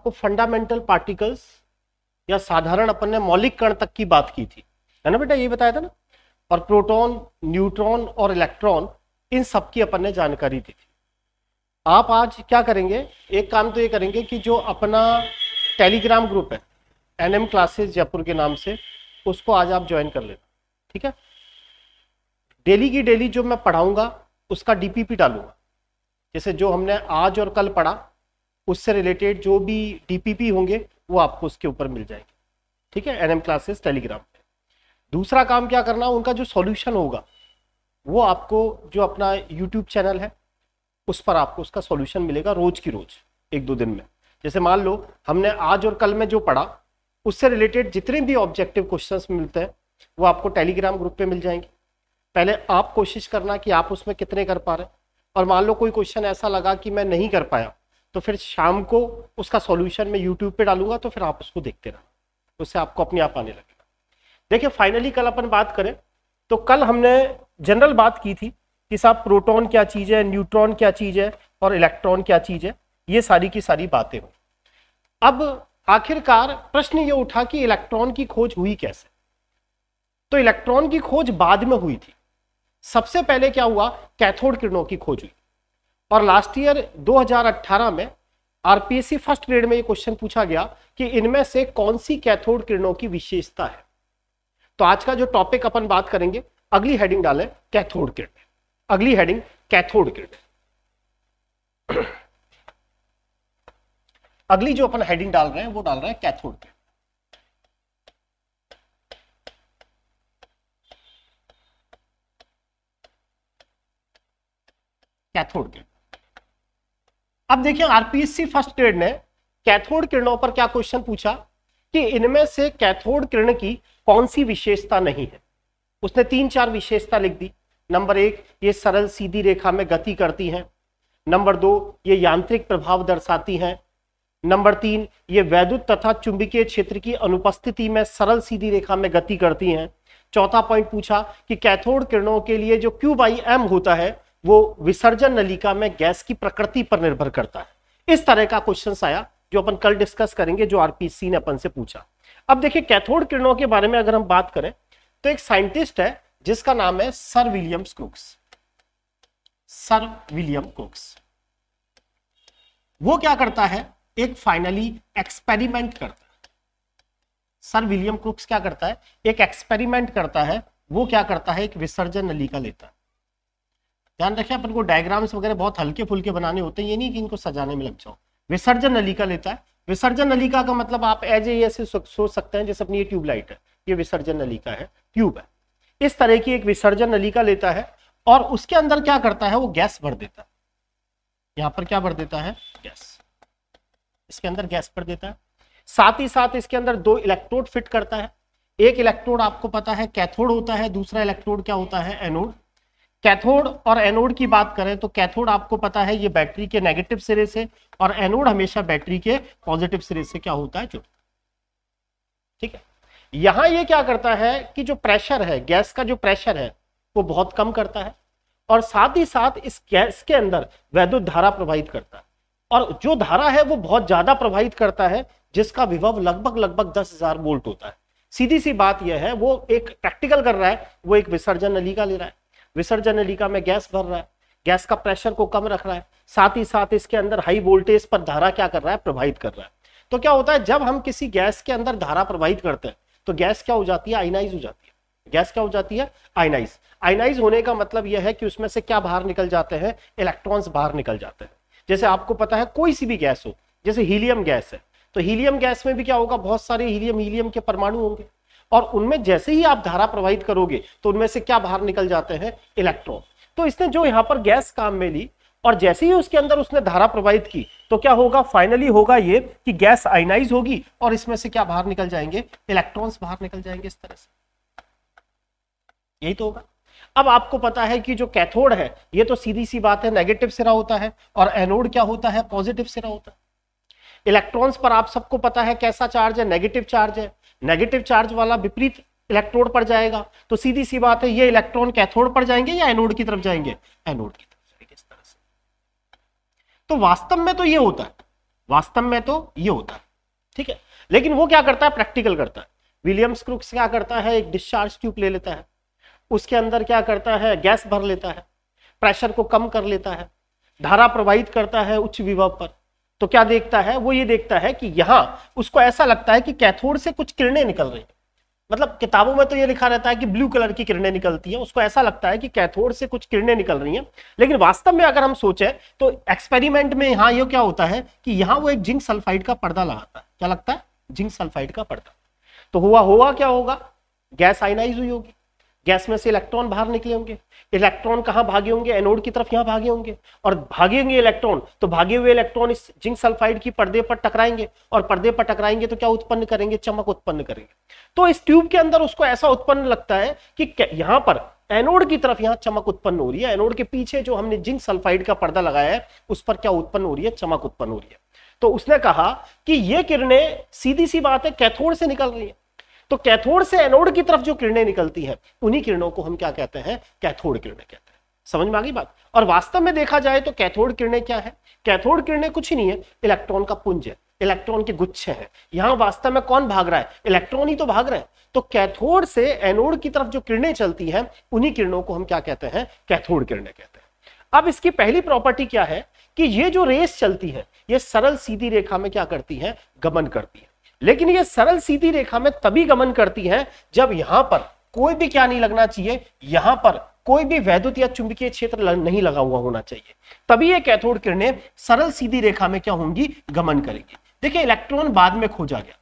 आपको fundamental particles या साधारण अपन ने मौलिक कण तक की बात की थी है ना बेटा ये बताया था ना और प्रोटॉन न्यूट्रॉन और इलेक्ट्रॉन इन सब की अपन ने जानकारी दी थी आप आज क्या करेंगे एक काम तो ये करेंगे कि जो अपना टेलीग्राम ग्रुप है एन एम क्लासेस जयपुर के नाम से उसको आज आप ज्वाइन कर लेना ठीक है डेली की डेली जो मैं पढ़ाऊंगा उसका डीपीपी डालूंगा जैसे जो हमने आज और कल पढ़ा उससे रिलेटेड जो भी डी होंगे वो आपको उसके ऊपर मिल जाएंगे ठीक है एन क्लासेस टेलीग्राम पे दूसरा काम क्या करना उनका जो सॉल्यूशन होगा वो आपको जो अपना यूट्यूब चैनल है उस पर आपको उसका सॉल्यूशन मिलेगा रोज की रोज एक दो दिन में जैसे मान लो हमने आज और कल में जो पढ़ा उससे रिलेटेड जितने भी ऑब्जेक्टिव क्वेश्चंस मिलते हैं वो आपको टेलीग्राम ग्रुप पे मिल जाएंगे पहले आप कोशिश करना कि आप उसमें कितने कर पा रहे और मान लो कोई क्वेश्चन ऐसा लगा कि मैं नहीं कर पाया तो फिर शाम को उसका सॉल्यूशन मैं यूट्यूब पे डालूंगा तो फिर आप उसको देखते रहना उससे आपको अपने आप आने लगेगा देखिए फाइनली कल अपन बात करें तो कल हमने जनरल बात की थी कि साहब प्रोटॉन क्या चीज़ है न्यूट्रॉन क्या चीज़ है और इलेक्ट्रॉन क्या चीज़ है ये सारी की सारी बातें हुई अब आखिरकार प्रश्न ये उठा कि इलेक्ट्रॉन की खोज हुई कैसे तो इलेक्ट्रॉन की खोज बाद में हुई थी सबसे पहले क्या हुआ कैथोड किरणों की खोज हुई और लास्ट ईयर 2018 में आरपीएससी फर्स्ट ग्रेड में ये क्वेश्चन पूछा गया कि इनमें से कौन सी कैथोड किरणों की विशेषता है तो आज का जो टॉपिक अपन बात करेंगे अगली हेडिंग डालें कैथोड किरण अगली हेडिंग कैथोड किरण अगली जो अपन हेडिंग डाल रहे हैं वो डाल रहे हैं कैथोड किरण कैथोड किरण अब देखिए आरपीएससी फर्स्ट ग्रेड ने कैथोड किरणों पर क्या क्वेश्चन पूछा कि इनमें से कैथोड किरण की कौन सी विशेषता नहीं है उसने तीन चार विशेषता लिख दी नंबर एक ये सरल सीधी रेखा में गति करती हैं नंबर दो ये यांत्रिक प्रभाव दर्शाती हैं नंबर तीन ये वैद्युत तथा चुंबकीय क्षेत्र की अनुपस्थिति में सरल सीधी रेखा में गति करती हैं चौथा पॉइंट पूछा कि कैथोड किरणों के लिए जो क्यू बाई एम होता है वो विसर्जन नलिका में गैस की प्रकृति पर निर्भर करता है इस तरह का क्वेश्चन आया जो अपन कल डिस्कस करेंगे जो आरपीसी ने अपन से पूछा अब देखिए कैथोड किरणों के बारे में अगर हम बात करें तो एक साइंटिस्ट है जिसका नाम है sir William Crookes sir William Crookes वो क्या करता है एक फाइनली एक्सपेरिमेंट करता है सर विलियम कुक्स क्या करता है एक एक्सपेरिमेंट करता है वो क्या करता है एक विसर्जन नलिका लेता है ध्यान रखें अपन को डायग्राम्स वगैरह बहुत हल्के फुल्के बनाने होते हैं ये नहीं कि इनको सजाने में लग जाओ विसर्जन नलिका लेता है विसर्जन नलिका का मतलब आप एज ए ऐसे सोच सकते हैं जैसे अपनी ये ट्यूबलाइट है ये विसर्जन नलिका है ट्यूब है इस तरह की एक विसर्जन नलिका लेता है और उसके अंदर क्या करता है वो गैस भर देता है यहाँ पर क्या भर देता है गैस इसके अंदर गैस भर देता है साथ ही साथ इसके अंदर दो इलेक्ट्रोड फिट करता है एक इलेक्ट्रोड आपको पता है कैथोड होता है दूसरा इलेक्ट्रोड क्या होता है एनोड कैथोड और एनोड की बात करें तो कैथोड आपको पता है ये बैटरी के नेगेटिव सिरे से और एनोड हमेशा बैटरी के पॉजिटिव सिरे से क्या होता है जो ठीक है यहां ये क्या करता है कि जो प्रेशर है गैस का जो प्रेशर है वो बहुत कम करता है और साथ ही साथ इस गैस के अंदर वैद्युत धारा प्रवाहित करता है और जो धारा है वो बहुत ज्यादा प्रवाहित करता है जिसका विभव लगभग लगभग दस हजार वोल्ट होता है सीधी सी बात यह है वो एक प्रैक्टिकल कर रहा है वो एक विसर्जन नली का ले रहा है विसर्जन नलिका में गैस भर रहा है गैस का प्रेशर को कम रख रहा है साथ ही साथ इसके अंदर हाई वोल्टेज पर धारा क्या कर रहा है प्रभावित कर रहा है तो क्या होता है जब हम किसी गैस के अंदर धारा प्रभावित करते हैं तो गैस क्या हो जाती है आइनाइज हो जाती है गैस क्या हो जाती है आइनाइज आइनाइज होने का मतलब यह है कि उसमें से क्या बाहर निकल जाते हैं इलेक्ट्रॉन्स बाहर निकल जाते हैं जैसे आपको पता है कोई सी भी गैस हो जैसे हीलियम गैस है तो हीलियम गैस में भी क्या होगा बहुत सारे हीलियम हीलियम के परमाणु होंगे और उनमें जैसे ही आप धारा प्रवाहित करोगे तो उनमें से क्या बाहर निकल जाते हैं इलेक्ट्रॉन तो इसने जो यहां पर गैस काम में ली और जैसे ही उसके अंदर उसने धारा प्रवाहित की तो क्या होगा फाइनली होगा ये कि गैस आइनाइज होगी और इसमें से क्या बाहर निकल जाएंगे इलेक्ट्रॉन्स बाहर निकल जाएंगे इस तरह से यही तो होगा अब आपको पता है कि जो कैथोड है ये तो सीधी सी बात है नेगेटिव सिरा होता है और एनोड क्या होता है पॉजिटिव सिरा होता है इलेक्ट्रॉन्स पर आप सबको पता है कैसा चार्ज है नेगेटिव चार्ज है नेगेटिव चार्ज वाला विपरीत इलेक्ट्रोड पर जाएगा तो सीधी सी बात है ये इलेक्ट्रॉन कैथोड पर जाएंगे या एनोड की तरफ जाएंगे एनोड की तरफ इस तरह से तो वास्तव में तो ये होता है वास्तव में तो ये होता है ठीक है लेकिन वो क्या करता है प्रैक्टिकल करता है विलियम्स क्रुक्स क्या करता है एक डिस्चार्ज ट्यूब ले लेता है उसके अंदर क्या करता है गैस भर लेता है प्रेशर को कम कर लेता है धारा प्रवाहित करता है उच्च विभव पर तो क्या देखता है वो ये देखता है कि यहाँ उसको ऐसा लगता है कि कैथोड से कुछ किरणें निकल रही हैं मतलब किताबों में तो ये लिखा रहता है कि ब्लू कलर की किरणें निकलती हैं उसको ऐसा लगता है कि कैथोड से कुछ किरणें निकल रही हैं लेकिन वास्तव में अगर हम सोचें तो एक्सपेरिमेंट में यहाँ ये क्या होता है कि यहाँ वो एक जिंक सल्फाइड का पर्दा लगाता है क्या लगता है जिंक सल्फाइड का पर्दा तो हुआ हुआ क्या होगा गैस आइनाइज हुई होगी गैस में से इलेक्ट्रॉन बाहर निकले होंगे इलेक्ट्रॉन कहाँ भागे होंगे एनोड की तरफ यहाँ भागे होंगे और भागे होंगे इलेक्ट्रॉन तो भागे हुए इलेक्ट्रॉन इस जिंक सल्फाइड की पर्दे पर टकराएंगे और पर्दे पर टकराएंगे तो क्या उत्पन्न करेंगे चमक उत्पन्न करेंगे तो इस ट्यूब के अंदर उसको ऐसा उत्पन्न लगता है कि यहाँ पर एनोड की तरफ यहाँ चमक उत्पन्न हो रही है एनोड के पीछे जो हमने जिंक सल्फाइड का पर्दा लगाया है उस पर क्या उत्पन्न हो रही है चमक उत्पन्न हो रही है तो उसने कहा कि ये किरणें सीधी सी बात है कैथोड से निकल रही है तो कैथोड से एनोड की तरफ जो किरणें निकलती हैं उन्हीं किरणों को हम क्या कहते हैं कैथोड किरणें कहते हैं समझ में आ गई बात और वास्तव में देखा जाए तो कैथोड किरणें क्या है कैथोड किरणें कुछ ही नहीं है इलेक्ट्रॉन का पुंज है इलेक्ट्रॉन के गुच्छे हैं यहां वास्तव में कौन भाग रहा है इलेक्ट्रॉन ही तो भाग रहे हैं तो कैथोड से एनोड की तरफ जो किरणें चलती हैं उन्हीं किरणों को हम क्या कहते हैं कैथोड किरणें कहते हैं अब इसकी पहली प्रॉपर्टी क्या है कि ये जो रेस चलती है ये सरल सीधी रेखा में क्या करती है गमन करती है लेकिन ये सरल सीधी रेखा में तभी गमन करती है जब यहां पर कोई भी क्या नहीं लगना चाहिए यहां पर कोई भी वैद्युत या चुंबकीय क्षेत्र नहीं लगा हुआ होना चाहिए तभी ये कैथोड किरणें सरल सीधी रेखा में क्या होंगी गमन करेगी देखिए इलेक्ट्रॉन बाद में खोजा गया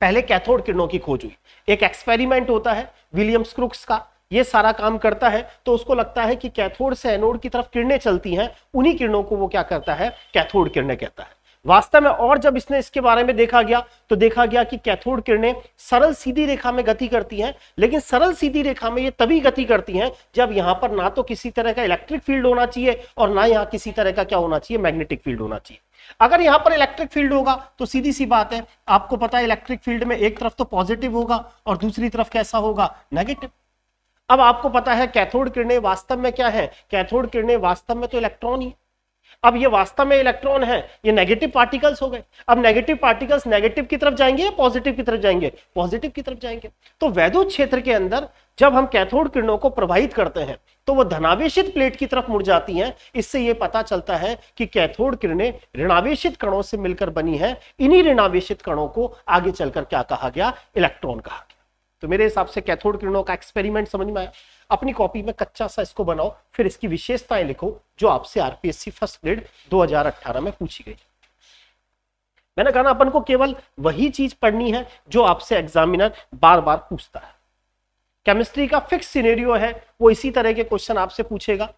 पहले कैथोड किरणों की खोज हुई एक एक्सपेरिमेंट होता है विलियम स्क्रुक्स का ये सारा काम करता है तो उसको लगता है कि कैथोड से एनोड की तरफ किरणें चलती हैं उन्हीं किरणों को वो क्या करता है कैथोड किरणें कहता है वास्तव में और जब इसने इसके बारे में देखा गया तो देखा गया कि कैथोड किरणें सरल सीधी रेखा में गति करती हैं लेकिन सरल सीधी रेखा में ये तभी गति करती हैं जब यहां पर ना तो किसी तरह का इलेक्ट्रिक फील्ड होना चाहिए और ना यहाँ किसी तरह का क्या होना चाहिए मैग्नेटिक फील्ड होना चाहिए अगर यहां पर इलेक्ट्रिक फील्ड होगा तो सीधी सी बात है आपको पता है इलेक्ट्रिक फील्ड में एक तरफ तो पॉजिटिव होगा और दूसरी तरफ कैसा होगा नेगेटिव अब आपको पता है कैथोड किरणें वास्तव में क्या है कैथोड किरणें वास्तव में तो इलेक्ट्रॉन ही अब ये वास्तव में इलेक्ट्रॉन है ये नेगेटिव पार्टिकल्स हो गए अब नेगेटिव पार्टिकल्स नेगेटिव की तरफ जाएंगे या पॉजिटिव की तरफ जाएंगे पॉजिटिव की तरफ जाएंगे तो वैद्युत क्षेत्र के अंदर जब हम कैथोड किरणों को प्रभावित करते हैं तो वो धनावेशित प्लेट की तरफ मुड़ जाती हैं इससे ये पता चलता है कि कैथोड किरणें ऋणावेशित कणों से मिलकर बनी है इन्हीं ऋणावेशित कणों को आगे चलकर क्या कहा गया इलेक्ट्रॉन कहा गया तो मेरे हिसाब से कैथोड किरणों का एक्सपेरिमेंट समझ में आया अपनी कॉपी में कच्चा सा इसको बनाओ फिर इसकी विशेषताएं लिखो जो आपसे आरपीएससी फर्स्ट ग्रेड 2018 में पूछी गई मैंने कहा ना अपन को केवल वही चीज पढ़नी है जो आपसे एग्जामिनर बार बार पूछता है केमिस्ट्री का फिक्स सिनेरियो है वो इसी तरह के क्वेश्चन आपसे पूछेगा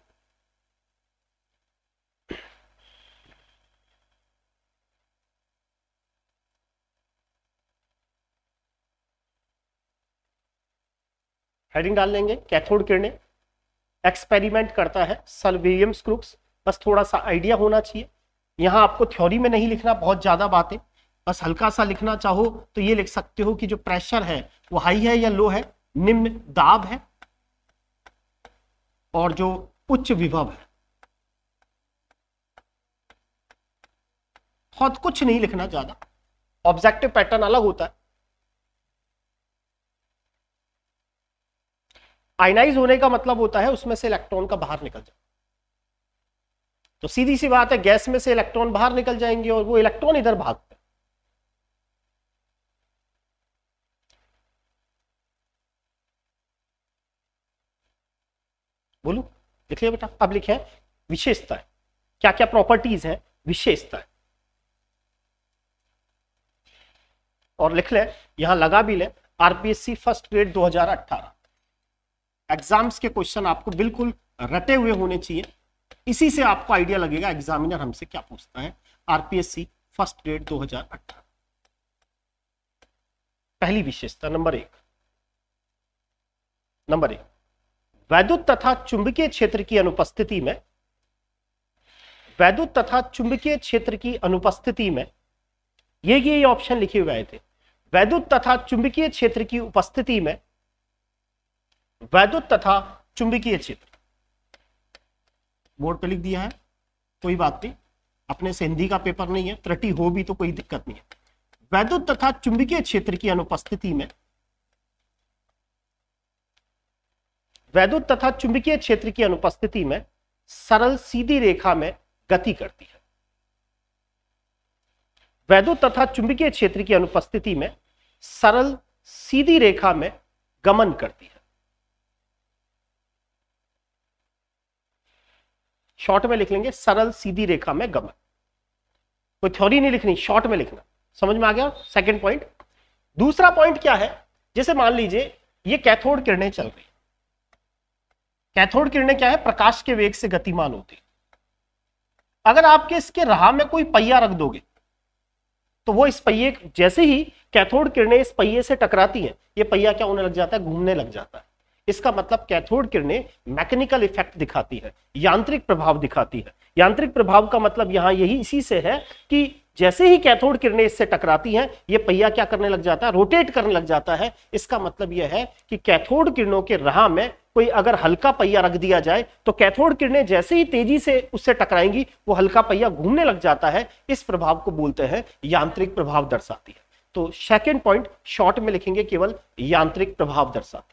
हेडिंग डाल लेंगे कैथोड किरणें एक्सपेरिमेंट करता है सल्वियम्स ग्रुप्स बस थोड़ा सा आइडिया होना चाहिए यहाँ आपको थ्योरी में नहीं लिखना बहुत ज़्यादा बातें बस हल्का सा लिखना चाहो तो ये लिख सकते हो कि जो प्रेशर है वो हाई है या लो है निम्न दाब है और जो उच्च विभव है बहुत कुछ नहीं लिखना ज़्यादा ऑब्जेक्टिव पैटर्न अलग होता है आयनाइज होने का मतलब होता है उसमें से इलेक्ट्रॉन का बाहर निकल जाए तो सीधी सी बात है गैस में से इलेक्ट्रॉन बाहर निकल जाएंगे और वो इलेक्ट्रॉन इधर भागते हैं बोलू लिख लिया बेटा अब लिखे विशेषता है क्या क्या प्रॉपर्टीज हैं विशेषता है और लिख लें यहां लगा भी ले आरपीएससी फर्स्ट ग्रेड 2018 एग्जाम्स के क्वेश्चन आपको बिल्कुल रटे हुए होने चाहिए इसी से आपको आइडिया लगेगा एग्जामिनर हमसे क्या पूछता है आरपीएससी फर्स्ट ग्रेड 2018 पहली विशेषता नंबर एक नंबर एक वैद्युत तथा चुंबकीय क्षेत्र की अनुपस्थिति में वैद्युत तथा चुंबकीय क्षेत्र की अनुपस्थिति में ये ये ऑप्शन लिखे हुए थे वैद्युत तथा चुंबकीय क्षेत्र की उपस्थिति में वैद्युत तथा चुंबकीय क्षेत्र बोर्ड पे लिख दिया है कोई बात नहीं अपने से हिंदी का पेपर नहीं है त्रटी हो भी तो कोई दिक्कत नहीं है वैद्युत तथा चुंबकीय क्षेत्र की अनुपस्थिति में वैद्युत तथा चुंबकीय क्षेत्र की अनुपस्थिति में सरल सीधी रेखा में गति करती है वैद्युत तथा चुंबकीय क्षेत्र की अनुपस्थिति में सरल सीधी रेखा में गमन करती है शॉर्ट में लिख लेंगे सरल सीधी रेखा में गमन कोई थ्योरी नहीं लिखनी शॉर्ट में लिखना समझ में आ गया सेकंड पॉइंट दूसरा पॉइंट क्या है जैसे मान लीजिए ये कैथोड किरणें चल रही कैथोड किरणें क्या है प्रकाश के वेग से गतिमान होती अगर आपके इसके राह में कोई पहिया रख दोगे तो वो इस पहिए जैसे ही कैथोड किरणें इस पहिए से टकराती हैं ये पहिया क्या होने लग जाता है घूमने लग जाता है इसका मतलब कैथोड किरणें मैकेनिकल इफेक्ट दिखाती है यांत्रिक प्रभाव दिखाती है यांत्रिक प्रभाव का मतलब यहाँ यही इसी से है कि जैसे ही कैथोड किरणें इससे टकराती हैं ये पहिया क्या करने लग जाता है रोटेट करने लग जाता है इसका मतलब यह है कि कैथोड किरणों के राह में कोई अगर हल्का पहिया रख दिया जाए तो कैथोड किरणें जैसे ही तेजी से उससे टकराएंगी वो हल्का पहिया घूमने लग जाता है इस प्रभाव को बोलते हैं यांत्रिक प्रभाव दर्शाती है तो सेकेंड पॉइंट शॉर्ट में लिखेंगे केवल यांत्रिक प्रभाव दर्शाती है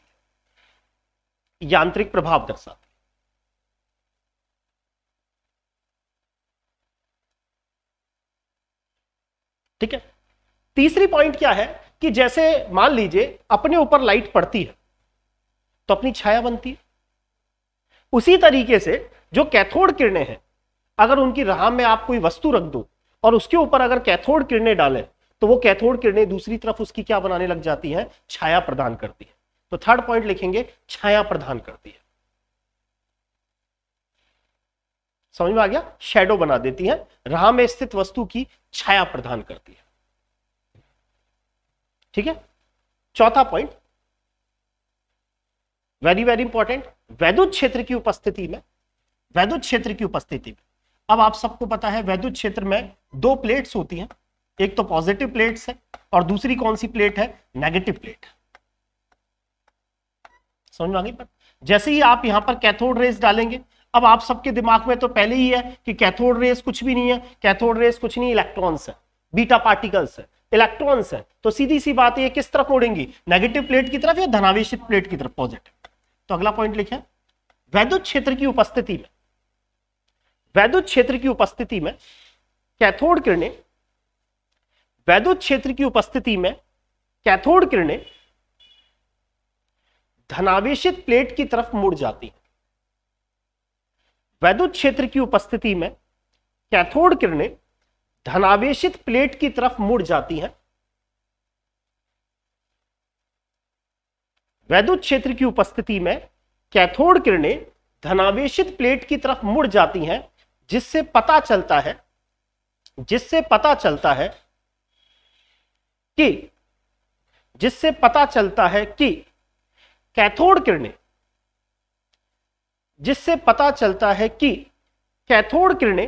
यांत्रिक प्रभाव दर्शाते ठीक है तीसरी पॉइंट क्या है कि जैसे मान लीजिए अपने ऊपर लाइट पड़ती है तो अपनी छाया बनती है उसी तरीके से जो कैथोड किरणें हैं अगर उनकी राह में आप कोई वस्तु रख दो और उसके ऊपर अगर कैथोड किरणें डालें तो वो कैथोड किरणें दूसरी तरफ उसकी क्या बनाने लग जाती हैं छाया प्रदान करती है तो थर्ड पॉइंट लिखेंगे छाया प्रदान करती है समझ में आ गया शेडो बना देती है राह में स्थित वस्तु की छाया प्रदान करती है ठीक है चौथा पॉइंट वेरी वेरी इंपॉर्टेंट वैद्युत क्षेत्र की उपस्थिति में वैद्युत क्षेत्र की उपस्थिति में अब आप सबको पता है वैद्युत क्षेत्र में दो प्लेट्स होती हैं एक तो पॉजिटिव प्लेट्स है और दूसरी कौन सी प्लेट है नेगेटिव प्लेट है समझ में आ गई पर जैसे ही आप यहाँ पर कैथोड रेस डालेंगे अब आप सबके दिमाग में तो पहले ही है कि कैथोड रेस कुछ भी नहीं है कैथोड रेस कुछ नहीं इलेक्ट्रॉन्स है बीटा पार्टिकल्स है इलेक्ट्रॉन्स है तो सीधी सी बात है किस तरफ मोड़ेंगी नेगेटिव प्लेट की तरफ या धनावेश प्लेट की तरफ पॉजिटिव तो अगला पॉइंट लिखे वैद्युत क्षेत्र की उपस्थिति में वैद्युत क्षेत्र की उपस्थिति में कैथोड किरणें वैद्युत क्षेत्र की उपस्थिति में कैथोड किरणें धनावेशित प्लेट की तरफ मुड़ जाती है वैद्युत क्षेत्र की उपस्थिति में कैथोड किरणें धनावेशित प्लेट की तरफ मुड़ जाती हैं वैद्युत क्षेत्र की उपस्थिति में कैथोड किरणें धनावेशित प्लेट की तरफ मुड़ जाती हैं जिससे पता चलता है जिससे पता चलता है कि जिससे पता चलता है कि कैथोड किरणें जिससे पता चलता है कि कैथोड किरणें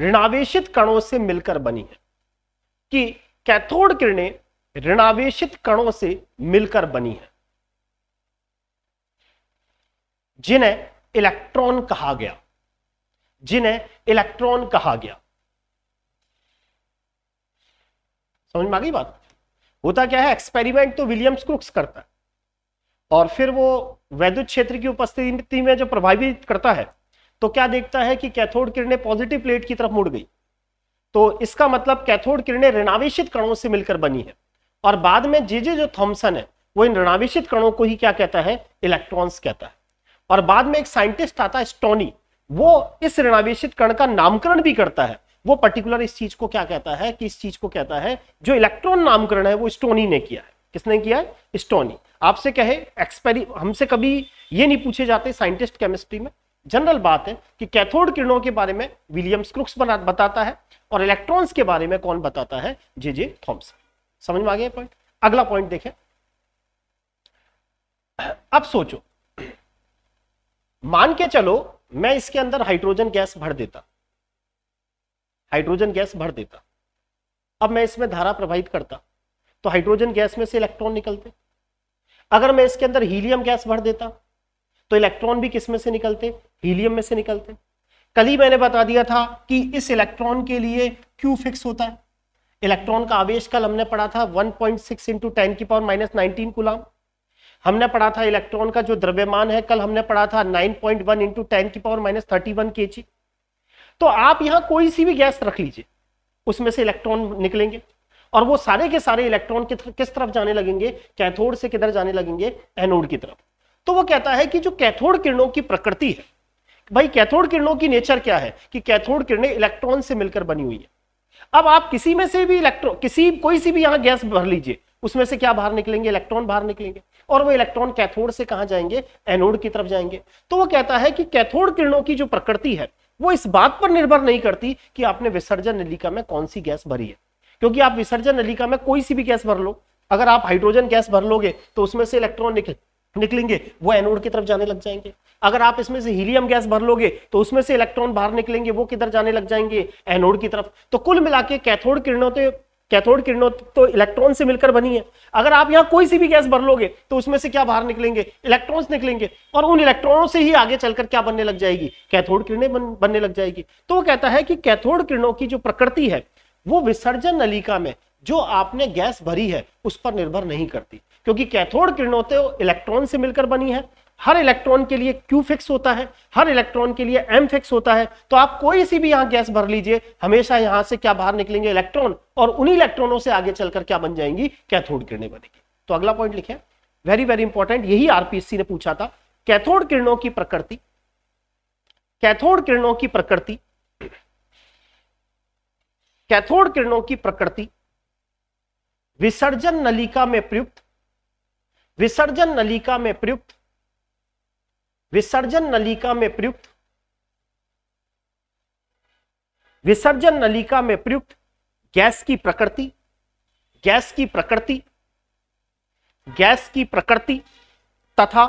ऋणावेशित कणों से मिलकर बनी है कि कैथोड किरणें ऋणावेशित कणों से मिलकर बनी है जिन्हें इलेक्ट्रॉन कहा गया जिन्हें इलेक्ट्रॉन कहा गया समझ में आ गई बात होता क्या है एक्सपेरिमेंट तो विलियम्स क्रुक्स करता है और फिर वो वैद्युत क्षेत्र की उपस्थिति में जो प्रभावित करता है तो क्या देखता है कि कैथोड किरणें पॉजिटिव प्लेट की तरफ मुड़ गई तो इसका मतलब कैथोड किरणें ऋणावेशित कणों से मिलकर बनी है और बाद में जे जे जो थॉम्सन है वो इन ऋणावेशित कणों को ही क्या कहता है इलेक्ट्रॉन्स कहता है और बाद में एक साइंटिस्ट आता है स्टोनी वो इस ऋणावेशित कण का नामकरण भी करता है वो पर्टिकुलर इस चीज को क्या कहता है कि इस चीज को कहता है जो इलेक्ट्रॉन नामकरण है वो स्टोनी ने किया है किसने किया है स्टोनी आपसे कहे एक्सपेरी हमसे कभी ये नहीं पूछे जाते साइंटिस्ट केमिस्ट्री में जनरल बात है कि कैथोड किरणों के बारे में विलियम्स क्रुक्स बताता है और इलेक्ट्रॉन्स के बारे में कौन बताता है जे जे थॉम्सन समझ में आ गया पॉइंट अगला पॉइंट देखें अब सोचो मान के चलो मैं इसके अंदर हाइड्रोजन गैस भर देता हाइड्रोजन गैस भर देता अब मैं इसमें धारा प्रवाहित करता तो हाइड्रोजन गैस में से इलेक्ट्रॉन निकलते अगर मैं इसके अंदर हीलियम गैस भर देता तो इलेक्ट्रॉन भी किसमें से निकलते हीलियम में से निकलते कल ही मैंने बता दिया था कि इस इलेक्ट्रॉन के लिए क्यू फिक्स होता है इलेक्ट्रॉन का आवेश कल हमने पढ़ा था 1.6 पॉइंट सिक्स इंटू टेन की पावर माइनस नाइनटीन गुलाम हमने पढ़ा था इलेक्ट्रॉन का जो द्रव्यमान है कल हमने पढ़ा था 9.1 पॉइंट वन इंटू टेन की power minus thirty one K G तो आप यहां कोई सी भी गैस रख लीजिए उसमें से इलेक्ट्रॉन निकलेंगे और वो सारे के सारे इलेक्ट्रॉन किस तरफ जाने लगेंगे कैथोड से किधर जाने लगेंगे एनोड की तरफ तो वो कहता है कि जो कैथोड किरणों की प्रकृति है भाई कैथोड किरणों की नेचर क्या है कि कैथोड किरणें इलेक्ट्रॉन से मिलकर बनी हुई है अब आप किसी में से भी इलेक्ट्रॉन किसी कोई सी भी यहां गैस भर लीजिए उसमें से क्या बाहर निकलेंगे इलेक्ट्रॉन बाहर निकलेंगे और वो इलेक्ट्रॉन कैथोड से कहां जाएंगे एनोड की तरफ जाएंगे तो वो कहता है कि कैथोड किरणों की जो प्रकृति है वो इस बात पर निर्भर नहीं करती कि आपने विसर्जन नलिका में कौन सी गैस भरी है क्योंकि आप विसर्जन नलिका में कोई सी भी गैस भर लो अगर आप हाइड्रोजन गैस भर लोगे तो उसमें से इलेक्ट्रॉन निकल निकलेंगे वो एनोड की तरफ जाने लग जाएंगे अगर आप इसमें से हीलियम गैस भर लोगे तो उसमें से इलेक्ट्रॉन बाहर निकलेंगे वो किधर जाने लग जाएंगे एनोड की तरफ तो कुल मिला के कैथोड किरणों कैथोड किरणों तो इलेक्ट्रॉन से मिलकर बनी है अगर आप यहाँ कोई सी भी गैस भर लोगे तो उसमें से क्या बाहर निकलेंगे इलेक्ट्रॉन्स निकलेंगे और उन इलेक्ट्रॉनों से ही आगे चलकर क्या बनने लग जाएगी कैथोड किरणें बन, बनने लग जाएगी तो वो कहता है कि कैथोड किरणों की जो प्रकृति है वो विसर्जन नलिका में जो आपने गैस भरी है उस पर निर्भर नहीं करती क्योंकि कैथोड किरणों तो इलेक्ट्रॉन से मिलकर बनी है हर इलेक्ट्रॉन के लिए क्यू फिक्स होता है हर इलेक्ट्रॉन के लिए एम फिक्स होता है तो आप कोई सी भी यहां गैस भर लीजिए हमेशा यहां से क्या बाहर निकलेंगे इलेक्ट्रॉन और उन्हीं इलेक्ट्रॉनों से आगे चलकर क्या बन जाएंगी कैथोड किरणें बनेगी तो अगला पॉइंट लिखे वेरी वेरी इंपॉर्टेंट यही आरपीएससी ने पूछा था कैथोड किरणों की प्रकृति कैथोड किरणों की प्रकृति कैथोड किरणों की प्रकृति विसर्जन नलिका में प्रयुक्त विसर्जन नलिका में प्रयुक्त विसर्जन नलिका में प्रयुक्त विसर्जन नलिका में प्रयुक्त गैस की प्रकृति गैस की प्रकृति गैस की प्रकृति तथा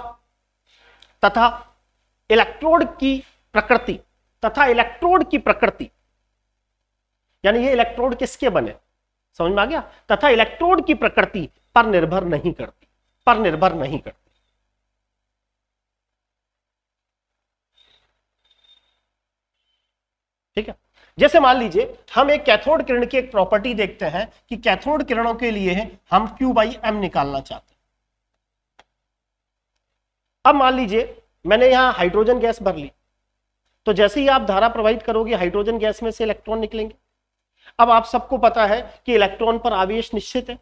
तथा इलेक्ट्रोड की प्रकृति तथा इलेक्ट्रोड की प्रकृति यानी ये इलेक्ट्रोड किसके बने समझ में आ गया तथा इलेक्ट्रोड की प्रकृति पर निर्भर नहीं करती पर निर्भर नहीं करती ठीक है जैसे मान लीजिए हम एक कैथोड किरण की एक प्रॉपर्टी देखते हैं कि कैथोड किरणों के लिए हम Q बाई एम निकालना चाहते हैं अब मान लीजिए मैंने यहां हाइड्रोजन गैस भर ली तो जैसे ही आप धारा प्रवाहित करोगे हाइड्रोजन गैस में से इलेक्ट्रॉन निकलेंगे अब आप सबको पता है कि इलेक्ट्रॉन पर आवेश निश्चित है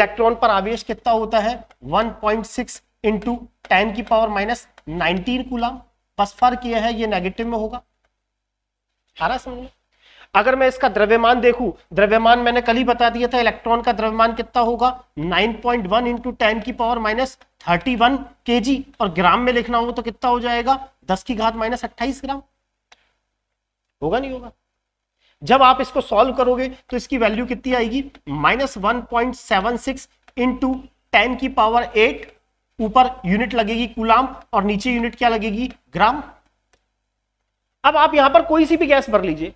इलेक्ट्रॉन पर आवेश कितना होता है 1.6 पॉइंट की पावर माइनस नाइनटीन कुलाम बस फर्क यह है ये नेगेटिव में होगा आ रहा समझ में अगर मैं इसका द्रव्यमान देखूं द्रव्यमान मैंने कल ही बता दिया था इलेक्ट्रॉन का द्रव्यमान कितना होगा 9.1 पॉइंट वन इंटू टेन की power minus thirty one K G और ग्राम में लिखना होगा तो कितना हो जाएगा 10 की घात माइनस अट्ठाईस ग्राम होगा नहीं होगा जब आप इसको सॉल्व करोगे तो इसकी वैल्यू कितनी आएगी minus one point seven six into ten की पावर एट ऊपर यूनिट लगेगी कुलाम और नीचे यूनिट क्या लगेगी ग्राम अब आप यहां पर कोई सी भी गैस भर लीजिए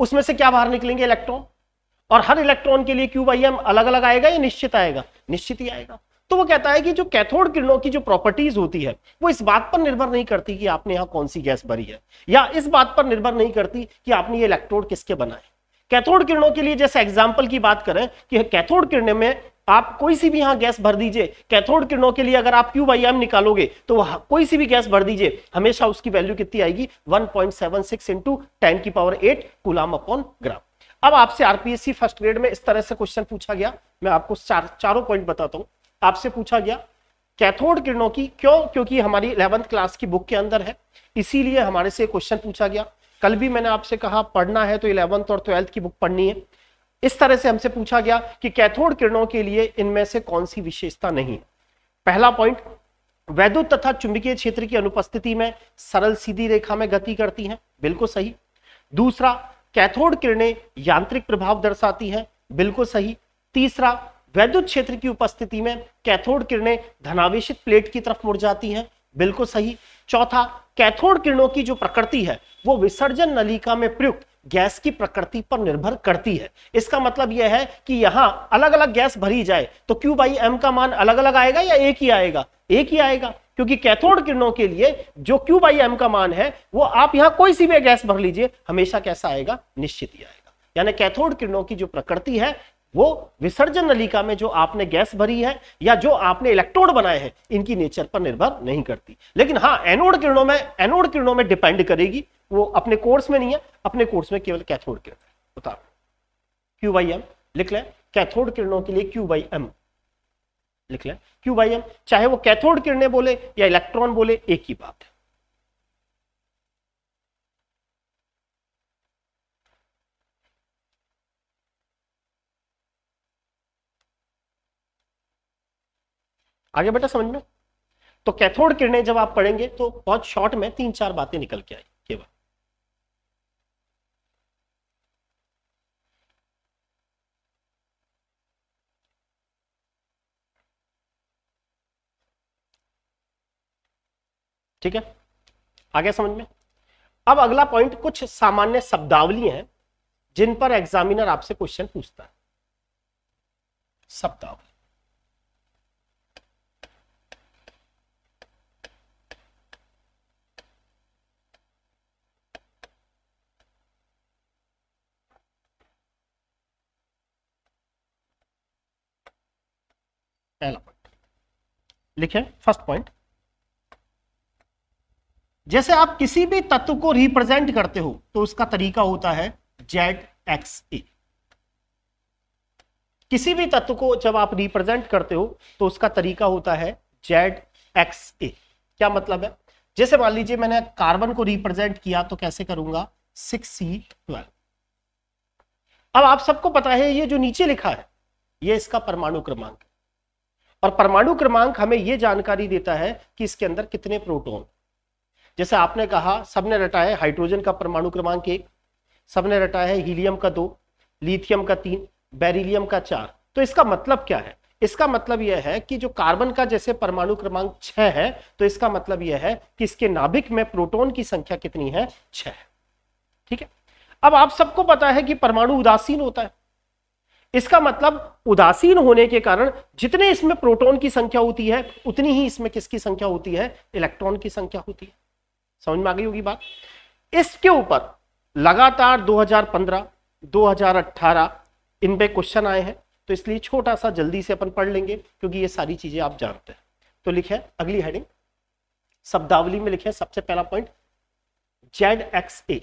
उसमें से क्या बाहर निकलेंगे इलेक्ट्रॉन और हर इलेक्ट्रॉन के लिए क्यू बाई एम अलग अलग आएगा या निश्चित आएगा निश्चित ही आएगा तो वो कहता है कि जो कैथोड किरणों की जो प्रॉपर्टीज होती है वो इस बात पर निर्भर नहीं करती कि आपने यहां कौन सी गैस भरी है या इस बात पर निर्भर नहीं करती कि आपने ये इलेक्ट्रोड किसके बनाए कैथोड किरणों के लिए जैसे एग्जाम्पल की बात करें कि कैथोड किरणों में आप कोई सी भी यहां गैस भर दीजिए कैथोड किरणों के लिए अगर आप क्यू वाई एम निकालोगे तो कोई सी भी गैस भर दीजिए हमेशा उसकी वैल्यू कितनी आएगी 1.76 point seven six into ten की power eight coulomb upon gram अब आपसे आरपीएससी फर्स्ट ग्रेड में इस तरह से क्वेश्चन पूछा गया मैं आपको चार चारों पॉइंट बताता हूं आपसे पूछा गया कैथोड किरणों की क्यों क्योंकि हमारी इलेवंथ क्लास की बुक के अंदर है इसीलिए हमारे से क्वेश्चन पूछा गया कल भी मैंने आपसे कहा पढ़ना है तो इलेवंथ और ट्वेल्थ की बुक पढ़नी है इस तरह से हमसे पूछा गया कि कैथोड किरणों के लिए इनमें से कौन सी विशेषता नहीं है पहला पॉइंट वैद्युत तथा चुंबकीय क्षेत्र की अनुपस्थिति में सरल सीधी रेखा में गति करती हैं बिल्कुल सही दूसरा कैथोड किरणें यांत्रिक प्रभाव दर्शाती हैं बिल्कुल सही तीसरा वैद्युत क्षेत्र की उपस्थिति में कैथोड किरणें धनावेशित प्लेट की तरफ मुड़ जाती हैं बिल्कुल सही चौथा कैथोड किरणों की जो प्रकृति है वो विसर्जन नलिका में प्रयुक्त गैस की प्रकृति पर निर्भर करती है इसका मतलब यह है कि यहां अलग अलग गैस भरी जाए तो क्यू बाई एम का मान अलग अलग आएगा या एक ही आएगा एक ही आएगा क्योंकि कैथोड किरणों के लिए जो क्यू बाई एम का मान है वो आप यहां कोई सी भी गैस भर लीजिए हमेशा कैसा आएगा निश्चित ही आएगा यानी कैथोड किरणों की जो प्रकृति है वो विसर्जन नलिका में जो आपने गैस भरी है या जो आपने इलेक्ट्रोड बनाए हैं इनकी नेचर पर निर्भर नहीं करती लेकिन हाँ एनोड किरणों में एनोड किरणों में डिपेंड करेगी वो अपने कोर्स में नहीं है अपने कोर्स में केवल कैथोड किरण उतार क्यू बाई एम लिख लें कैथोड किरणों के लिए क्यू बाई एम लिख लें क्यू बाई एम चाहे वो कैथोड किरणें बोले या इलेक्ट्रॉन बोले एक ही बात है आगे बेटा समझ में तो कैथोड किरणें जब आप पढ़ेंगे तो बहुत शॉर्ट में तीन चार बातें निकल के आई केवल ठीक है आ गया समझ में अब अगला पॉइंट कुछ सामान्य शब्दावली हैं जिन पर एग्जामिनर आपसे क्वेश्चन पूछता है शब्दावली पहला पॉइंट लिखे फर्स्ट पॉइंट जैसे आप किसी भी तत्व को रिप्रेजेंट करते हो तो उसका तरीका होता है जेड एक्स ए किसी भी तत्व को जब आप रिप्रेजेंट करते हो तो उसका तरीका होता है जेड एक्स ए क्या मतलब है जैसे मान लीजिए मैंने कार्बन को रिप्रेजेंट किया तो कैसे करूंगा सिक्स सी ट्वेल्व अब आप सबको पता है ये जो नीचे लिखा है ये इसका परमाणु क्रमांक है और परमाणु क्रमांक हमें यह जानकारी देता है कि इसके अंदर कितने प्रोटॉन जैसे आपने कहा सबने रटा है हाइड्रोजन का परमाणु क्रमांक एक सबने रटा है हीलियम का दो लिथियम का तीन बेरिलियम का चार तो इसका मतलब क्या है इसका मतलब यह है कि जो कार्बन का जैसे परमाणु क्रमांक छह है तो इसका मतलब यह है कि इसके नाभिक में प्रोटोन की संख्या कितनी है छह ठीक है अब आप सबको पता है कि परमाणु उदासीन होता है इसका मतलब उदासीन होने के कारण जितने इसमें प्रोटोन की संख्या होती है उतनी ही इसमें किसकी संख्या होती है इलेक्ट्रॉन की संख्या होती है समझ में आ गई होगी बात इसके ऊपर लगातार 2015, 2018 इन पे क्वेश्चन आए हैं तो इसलिए छोटा सा जल्दी से अपन पढ़ लेंगे क्योंकि ये सारी चीजें आप जानते हैं तो लिखे अगली हेडिंग शब्दावली में लिखे सबसे पहला पॉइंट जेड एक्स ए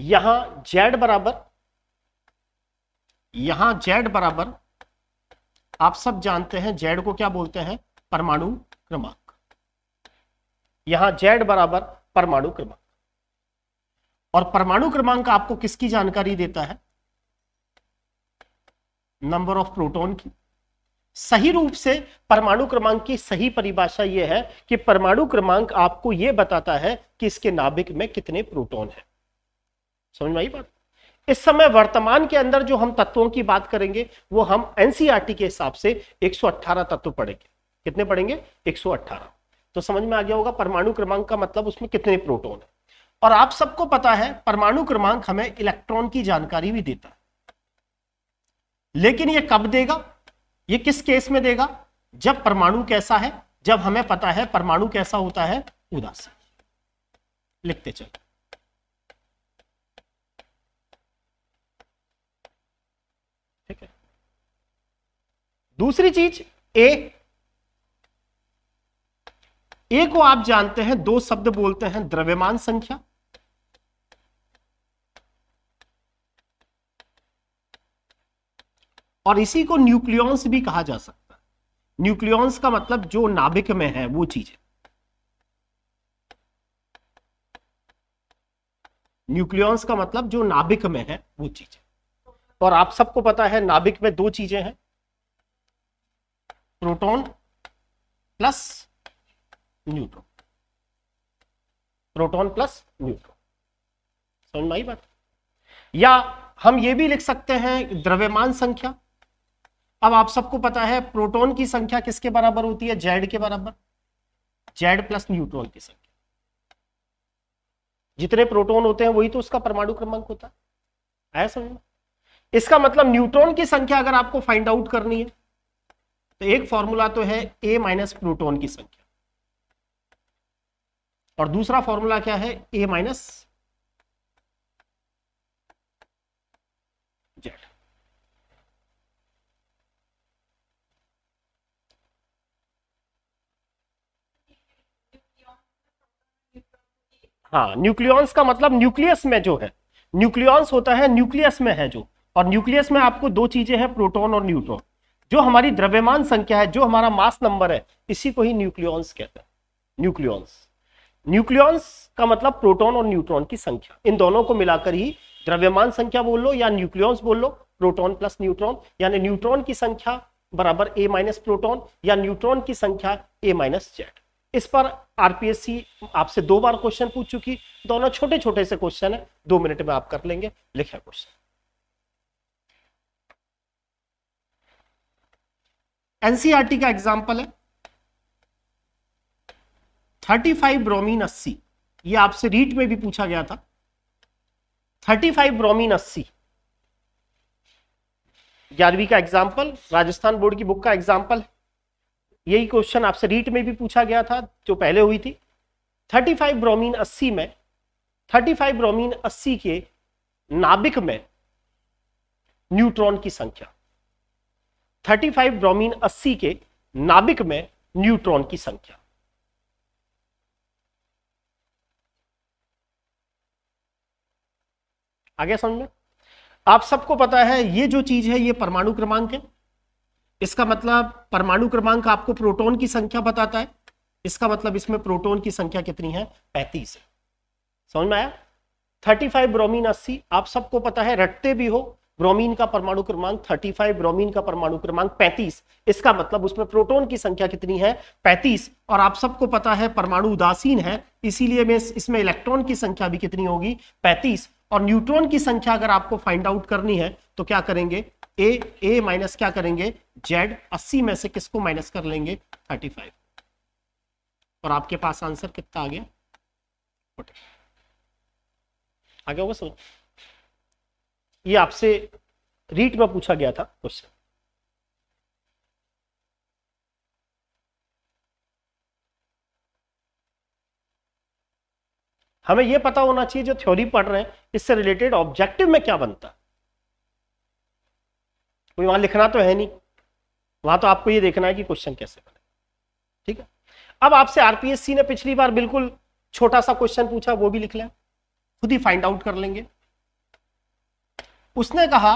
यहां जेड बराबर यहां जेड बराबर आप सब जानते हैं जेड को क्या बोलते हैं परमाणु क्रमांक यहां जेड बराबर परमाणु क्रमांक और परमाणु क्रमांक आपको किसकी जानकारी देता है नंबर ऑफ प्रोटॉन की सही रूप से परमाणु क्रमांक की सही परिभाषा यह है कि परमाणु क्रमांक आपको यह बताता है कि इसके नाभिक में कितने प्रोटॉन हैं समझ में आई बात इस समय वर्तमान के अंदर जो हम तत्वों की बात करेंगे वो हम एनसीईआरटी e के हिसाब से 118 तत्व पढ़ेंगे कितने पड़ेंगे 118 तो समझ में आ गया होगा परमाणु क्रमांक का मतलब उसमें कितने प्रोटोन है और आप सबको पता है परमाणु क्रमांक हमें इलेक्ट्रॉन की जानकारी भी देता है लेकिन यह कब देगा यह किस केस में देगा जब परमाणु कैसा है जब हमें पता है परमाणु कैसा होता है उदासीन लिखते चलो ठीक है दूसरी चीज ए ए को आप जानते हैं दो शब्द बोलते हैं द्रव्यमान संख्या और इसी को न्यूक्लियॉन्स भी कहा जा सकता है न्यूक्लियॉन्स का मतलब जो नाभिक में है वो चीज है न्यूक्लियॉन्स का मतलब जो नाभिक में है वो चीज है और आप सबको पता है नाभिक में दो चीजें हैं proton plus neutron proton plus neutron समझ में आई बात या हम ये भी लिख सकते हैं द्रव्यमान संख्या अब आप सबको पता है प्रोटॉन की संख्या किसके बराबर होती है जेड के बराबर जेड प्लस न्यूट्रॉन की संख्या जितने प्रोटॉन होते हैं वही तो उसका परमाणु क्रमांक होता है ऐसा समझ इसका मतलब न्यूट्रॉन की संख्या अगर आपको फाइंड आउट करनी है तो एक फॉर्मूला तो है ए माइनस प्रोटोन की संख्या और दूसरा फॉर्मूला क्या है ए माइनस जेड हाँ न्यूक्लियॉन्स का मतलब न्यूक्लियस में जो है न्यूक्लियॉन्स होता है न्यूक्लियस में है जो और न्यूक्लियस में आपको दो चीजें हैं प्रोटॉन और न्यूट्रॉन जो हमारी द्रव्यमान संख्या है जो हमारा मास नंबर है इसी को ही न्यूक्लियॉन्स कहते हैं न्यूक्लियॉन्स न्यूक्लियॉन्स का मतलब प्रोटॉन और न्यूट्रॉन की संख्या इन दोनों को मिलाकर ही द्रव्यमान संख्या बोल लो या न्यूक्लियॉन्स बोल लो प्रोटॉन प्लस न्यूट्रॉन यानी न्यूट्रॉन की संख्या बराबर ए माइनस प्रोटॉन या न्यूट्रॉन की संख्या ए माइनस जेड इस पर आरपीएससी आपसे दो बार क्वेश्चन पूछ चुकी दोनों छोटे छोटे से क्वेश्चन है दो मिनट में आप कर लेंगे लिखा क्वेश्चन एनसीआरटी का एग्जाम्पल है थर्टी फाइव ब्रोमिन अस्सी ये आपसे रीट में भी पूछा गया था थर्टी फाइव ब्रोमिन अस्सी ग्यारहवीं का एग्जाम्पल राजस्थान बोर्ड की बुक का एग्जाम्पल यही क्वेश्चन आपसे रीट में भी पूछा गया था जो पहले हुई थी थर्टी फाइव ब्रोमिन अस्सी में थर्टी फाइव ब्रोमिन अस्सी के नाभिक में न्यूट्रॉन की संख्या थर्टी फाइव ब्रोमिन अस्सी के नाभिक में न्यूट्रॉन की संख्या आ गया समझ में आप सबको पता है ये जो चीज है ये परमाणु क्रमांक है इसका मतलब परमाणु क्रमांक आपको प्रोटॉन की संख्या बताता है इसका मतलब इसमें प्रोटॉन की संख्या कितनी है पैंतीस समझ में आया थर्टी फाइव ब्रोमिन अस्सी आप सबको पता है रटते भी हो ब्रोमीन का परमाणु क्रमांक 35 ब्रोमीन का परमाणु क्रमांक 35 इसका मतलब उसमें प्रोटॉन की संख्या कितनी है 35 और आप सबको पता है परमाणु उदासीन है इसीलिए मैं इसमें इलेक्ट्रॉन की संख्या भी कितनी होगी 35 और न्यूट्रॉन की संख्या अगर आपको फाइंड आउट करनी है तो क्या करेंगे ए ए माइनस क्या करेंगे जेड अस्सी में से किसको माइनस कर लेंगे थर्टी और आपके पास आंसर कितना आ गया आगे होगा सुनो ये आपसे रीट में पूछा गया था क्वेश्चन हमें यह पता होना चाहिए जो थ्योरी पढ़ रहे हैं इससे रिलेटेड ऑब्जेक्टिव में क्या बनता कोई वहां लिखना तो है नहीं वहां तो आपको यह देखना है कि क्वेश्चन कैसे बने ठीक है अब आपसे आरपीएससी ने पिछली बार बिल्कुल छोटा सा क्वेश्चन पूछा वो भी लिख लें खुद ही फाइंड आउट कर लेंगे उसने कहा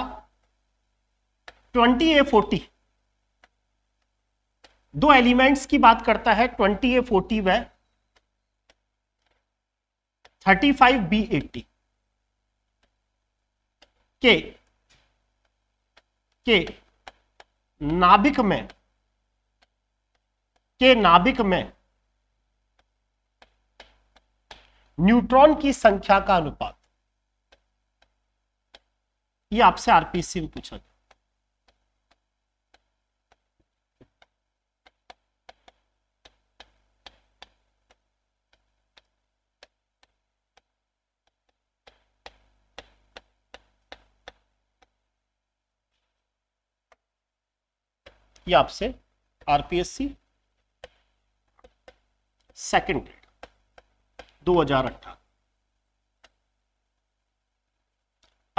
ट्वेंटी ए फोर्टी दो एलिमेंट्स की बात करता है ट्वेंटी ए फोर्टी व थर्टी फाइव बी एट्टी के के नाभिक में के नाभिक में न्यूट्रॉन की संख्या का अनुपात ये आपसे आरपीसी में पूछा गया आपसे आरपीएससी सेकंड ग्रेड दो हजार अठारह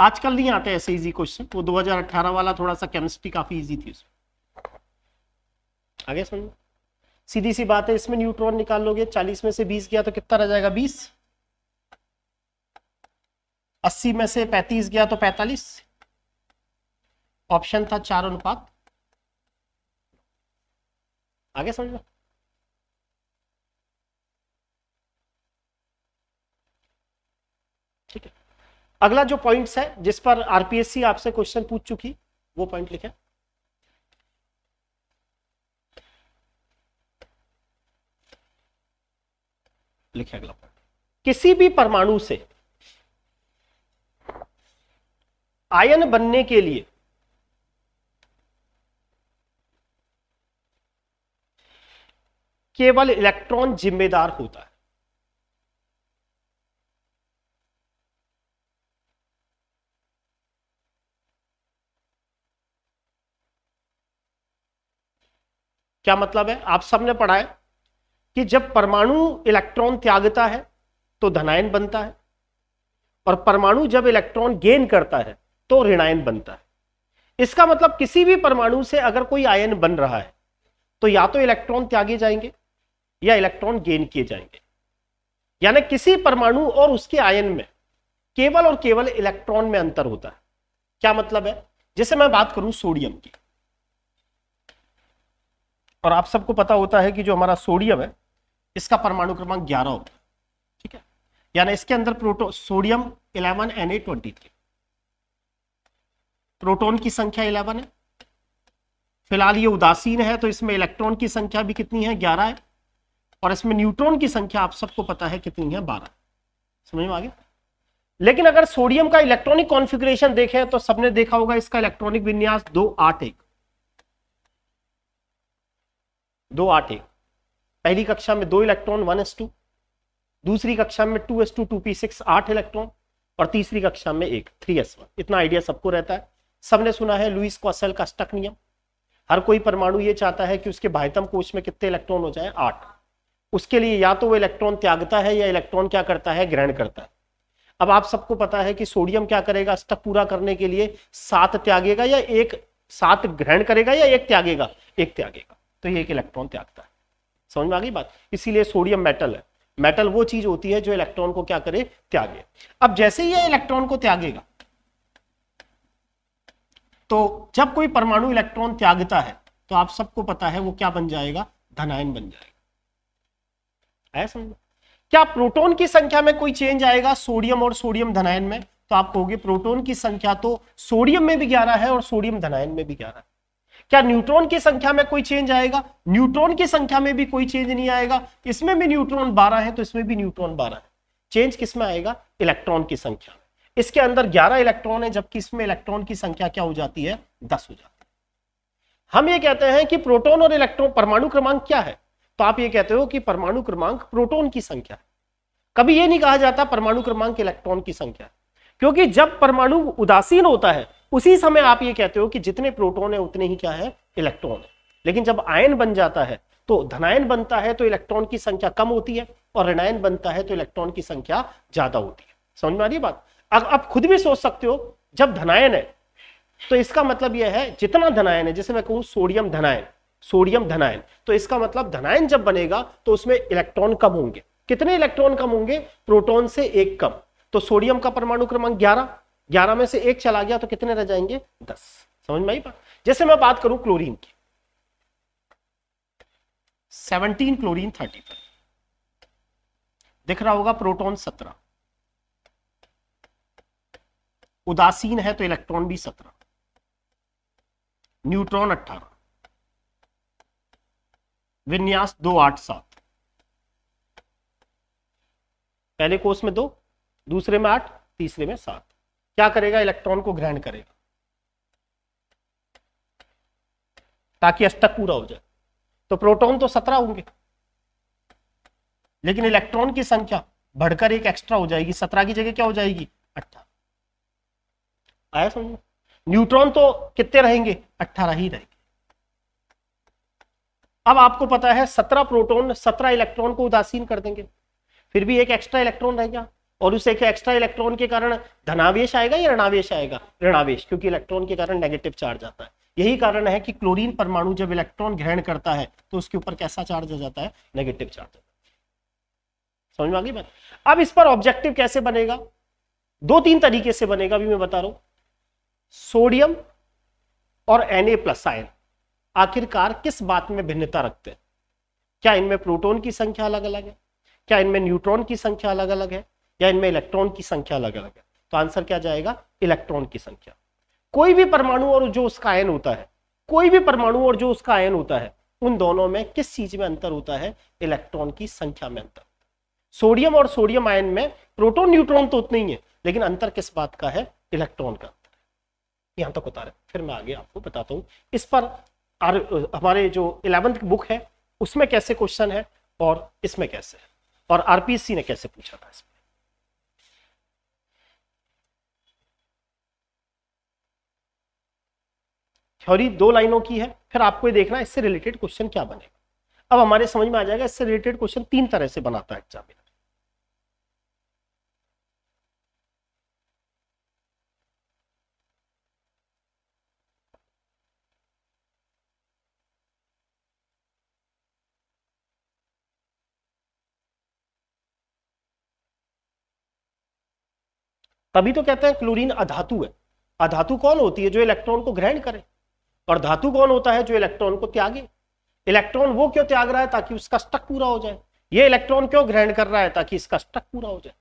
आजकल नहीं आते ऐसे इजी क्वेश्चन वो 2018 वाला थोड़ा सा केमिस्ट्री काफी इजी थी उसमें आगे समझो सीधी सी बात है इसमें न्यूट्रॉन निकाल लोगे 40 में से 20 गया तो कितना रह जाएगा 20 80 में से 35 गया तो 45 ऑप्शन था चार अनुपात आगे समझ लो अगला जो पॉइंट्स है जिस पर आरपीएससी आपसे क्वेश्चन पूछ चुकी वो पॉइंट लिखे लिखे अगला पॉइंट किसी भी परमाणु से आयन बनने के लिए केवल इलेक्ट्रॉन जिम्मेदार होता है क्या मतलब है आप सबने पढ़ा है कि जब परमाणु इलेक्ट्रॉन त्यागता है तो धनायन बनता है और परमाणु जब इलेक्ट्रॉन गेन करता है तो ऋणायन बनता है इसका मतलब किसी भी परमाणु से अगर कोई आयन बन रहा है तो या तो इलेक्ट्रॉन त्यागे जाएंगे या इलेक्ट्रॉन गेन किए जाएंगे यानी किसी परमाणु और उसके आयन में केवल और केवल इलेक्ट्रॉन में अंतर होता है क्या मतलब है जैसे मैं बात करूं सोडियम की और आप सबको पता होता है कि जो हमारा सोडियम है इसका परमाणु क्रमांक ग्यारह होता है ठीक है यानी इसके अंदर proton sodium eleven N A twenty three proton की संख्या इलेवन है फिलहाल ये उदासीन है तो इसमें इलेक्ट्रॉन की संख्या भी कितनी है ग्यारह है और इसमें न्यूट्रॉन की संख्या आप सबको पता है कितनी है बारह समझ में आ गया लेकिन अगर सोडियम का इलेक्ट्रॉनिक कॉन्फ़िगरेशन देखें तो सबने देखा होगा इसका इलेक्ट्रॉनिक विन्यास दो आठ एक दो आठ एक पहली कक्षा में दो इलेक्ट्रॉन वन एस टू दूसरी कक्षा में two S two two P six आठ इलेक्ट्रॉन और तीसरी कक्षा में एक थ्री एस वन इतना आइडिया सबको रहता है सबने सुना है लुइस कौशल का स्टक नियम हर कोई परमाणु ये चाहता है कि उसके भाईतम कोश में कितने इलेक्ट्रॉन हो जाए आठ उसके लिए या तो वो इलेक्ट्रॉन त्यागता है या इलेक्ट्रॉन क्या करता है ग्रहण करता है अब आप सबको पता है कि सोडियम क्या करेगा स्टक पूरा करने के लिए सात त्यागेगा या एक सात ग्रहण करेगा या एक त्यागेगा एक त्यागेगा तो ये एक इलेक्ट्रॉन त्यागता है समझ में आ गई बात इसीलिए सोडियम मेटल है मेटल वो चीज होती है जो इलेक्ट्रॉन को क्या करे त्यागे अब जैसे ही यह इलेक्ट्रॉन को त्यागेगा तो जब कोई परमाणु इलेक्ट्रॉन त्यागता है तो आप सबको पता है वो क्या बन जाएगा धनायन बन जाएगा आया क्या प्रोटॉन की संख्या में कोई चेंज आएगा सोडियम और सोडियम धनायन में तो आप कहोगे प्रोटॉन की संख्या तो सोडियम में भी ग्यारह है और सोडियम धनायन में भी ग्यारह है क्या न्यूट्रॉन की संख्या में कोई चेंज आएगा न्यूट्रॉन की संख्या में भी कोई चेंज नहीं आएगा इसमें भी न्यूट्रॉन बारह है तो इसमें भी न्यूट्रॉन बारह है चेंज किसमें आएगा इलेक्ट्रॉन की संख्या इसके अंदर ग्यारह इलेक्ट्रॉन है जबकि इसमें इलेक्ट्रॉन की संख्या क्या हो जाती है दस हो जाती है हम ये कहते हैं कि प्रोटोन और इलेक्ट्रॉन परमाणु क्रमांक क्या है तो आप ये कहते हो कि परमाणु क्रमांक प्रोटोन की संख्या है कभी ये नहीं कहा जाता परमाणु क्रमांक इलेक्ट्रॉन की संख्या क्योंकि जब परमाणु उदासीन होता है उसी समय आप ये कहते हो कि जितने प्रोटोन है उतने ही क्या है इलेक्ट्रॉन है लेकिन जब आयन बन जाता है तो धनायन बनता है तो इलेक्ट्रॉन की संख्या कम होती है और ऋणायन बनता है तो इलेक्ट्रॉन की संख्या ज्यादा होती है समझ में आ रही बात अब आप खुद भी सोच सकते हो जब धनायन है तो इसका मतलब यह है जितना धनायन है जैसे मैं कहूं सोडियम धनायन सोडियम धनायन तो इसका मतलब धनायन जब बनेगा तो उसमें इलेक्ट्रॉन कम होंगे कितने इलेक्ट्रॉन कम होंगे प्रोटॉन से एक कम तो सोडियम का परमाणु क्रमांक ग्यारह में से एक चला गया तो कितने रह जाएंगे दस समझ में आई बात जैसे मैं बात करूं क्लोरीन की सेवनटीन क्लोरीन थर्टी पर दिख रहा होगा प्रोटॉन सत्रह उदासीन है तो इलेक्ट्रॉन भी सत्रह न्यूट्रॉन अट्ठारह विन्यास दो आठ सात पहले कोर्स में दो दूसरे में आठ तीसरे में सात क्या करेगा इलेक्ट्रॉन को ग्रहण करेगा ताकि अष्टक पूरा हो जाए तो प्रोटॉन तो सत्रह होंगे लेकिन इलेक्ट्रॉन की संख्या बढ़कर एक एक्स्ट्रा हो जाएगी सत्रह की जगह क्या हो जाएगी अट्ठारह आया समझ न्यूट्रॉन तो कितने रहेंगे अट्ठारह ही रहेंगे अब आपको पता है सत्रह प्रोटॉन सत्रह इलेक्ट्रॉन को उदासीन कर देंगे फिर भी एक एक्स्ट्रा इलेक्ट्रॉन रहेगा और उस एक एक्स्ट्रा इलेक्ट्रॉन के कारण धनावेश आएगा या ऋणावेश आएगा ऋणावेश क्योंकि इलेक्ट्रॉन के कारण नेगेटिव चार्ज आता है यही कारण है कि क्लोरीन परमाणु जब इलेक्ट्रॉन ग्रहण करता है तो उसके ऊपर कैसा चार्ज हो जाता है नेगेटिव चार्ज समझ में आ गई बात अब इस पर ऑब्जेक्टिव कैसे बनेगा दो तीन तरीके से बनेगा अभी मैं बता रहा हूं सोडियम और एन ए प्लस आयन आखिरकार किस बात में भिन्नता रखते हैं क्या इनमें प्रोटोन की संख्या अलग अलग है क्या इनमें न्यूट्रॉन की संख्या अलग अलग है या इनमें इलेक्ट्रॉन की संख्या अलग अलग है तो आंसर क्या जाएगा इलेक्ट्रॉन की संख्या कोई भी परमाणु और जो उसका आयन होता है कोई भी परमाणु और जो उसका आयन होता है उन दोनों में किस चीज में अंतर होता है इलेक्ट्रॉन की संख्या में अंतर सोडियम और सोडियम आयन में प्रोटोन न्यूट्रॉन तो उतना ही है लेकिन अंतर किस बात का है इलेक्ट्रॉन का अंतर यहां तक उतारे फिर मैं आगे आपको बताता हूँ इस पर आर, हमारे जो इलेवंथ बुक है उसमें कैसे क्वेश्चन है और इसमें कैसे है और आरपीसी ने कैसे पूछा था इसमें थ्योरी दो लाइनों की है फिर आपको ये देखना है इससे रिलेटेड क्वेश्चन क्या बनेगा अब हमारे समझ में आ जाएगा इससे रिलेटेड क्वेश्चन तीन तरह से बनाता है एग्जाम तभी तो कहते हैं क्लोरीन अधातु है अधातु कौन होती है जो इलेक्ट्रॉन को ग्रहण करे और धातु कौन होता है जो इलेक्ट्रॉन को त्यागे इलेक्ट्रॉन वो क्यों त्याग रहा है ताकि उसका स्टक पूरा हो जाए ये इलेक्ट्रॉन क्यों ग्रहण कर रहा है ताकि इसका स्टक पूरा हो जाए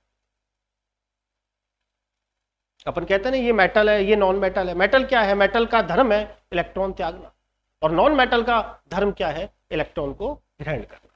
अपन कहते हैं ना ये मेटल है ये नॉन मेटल है मेटल क्या है मेटल का धर्म है इलेक्ट्रॉन त्यागना और नॉन मेटल का धर्म क्या है इलेक्ट्रॉन को ग्रहण करना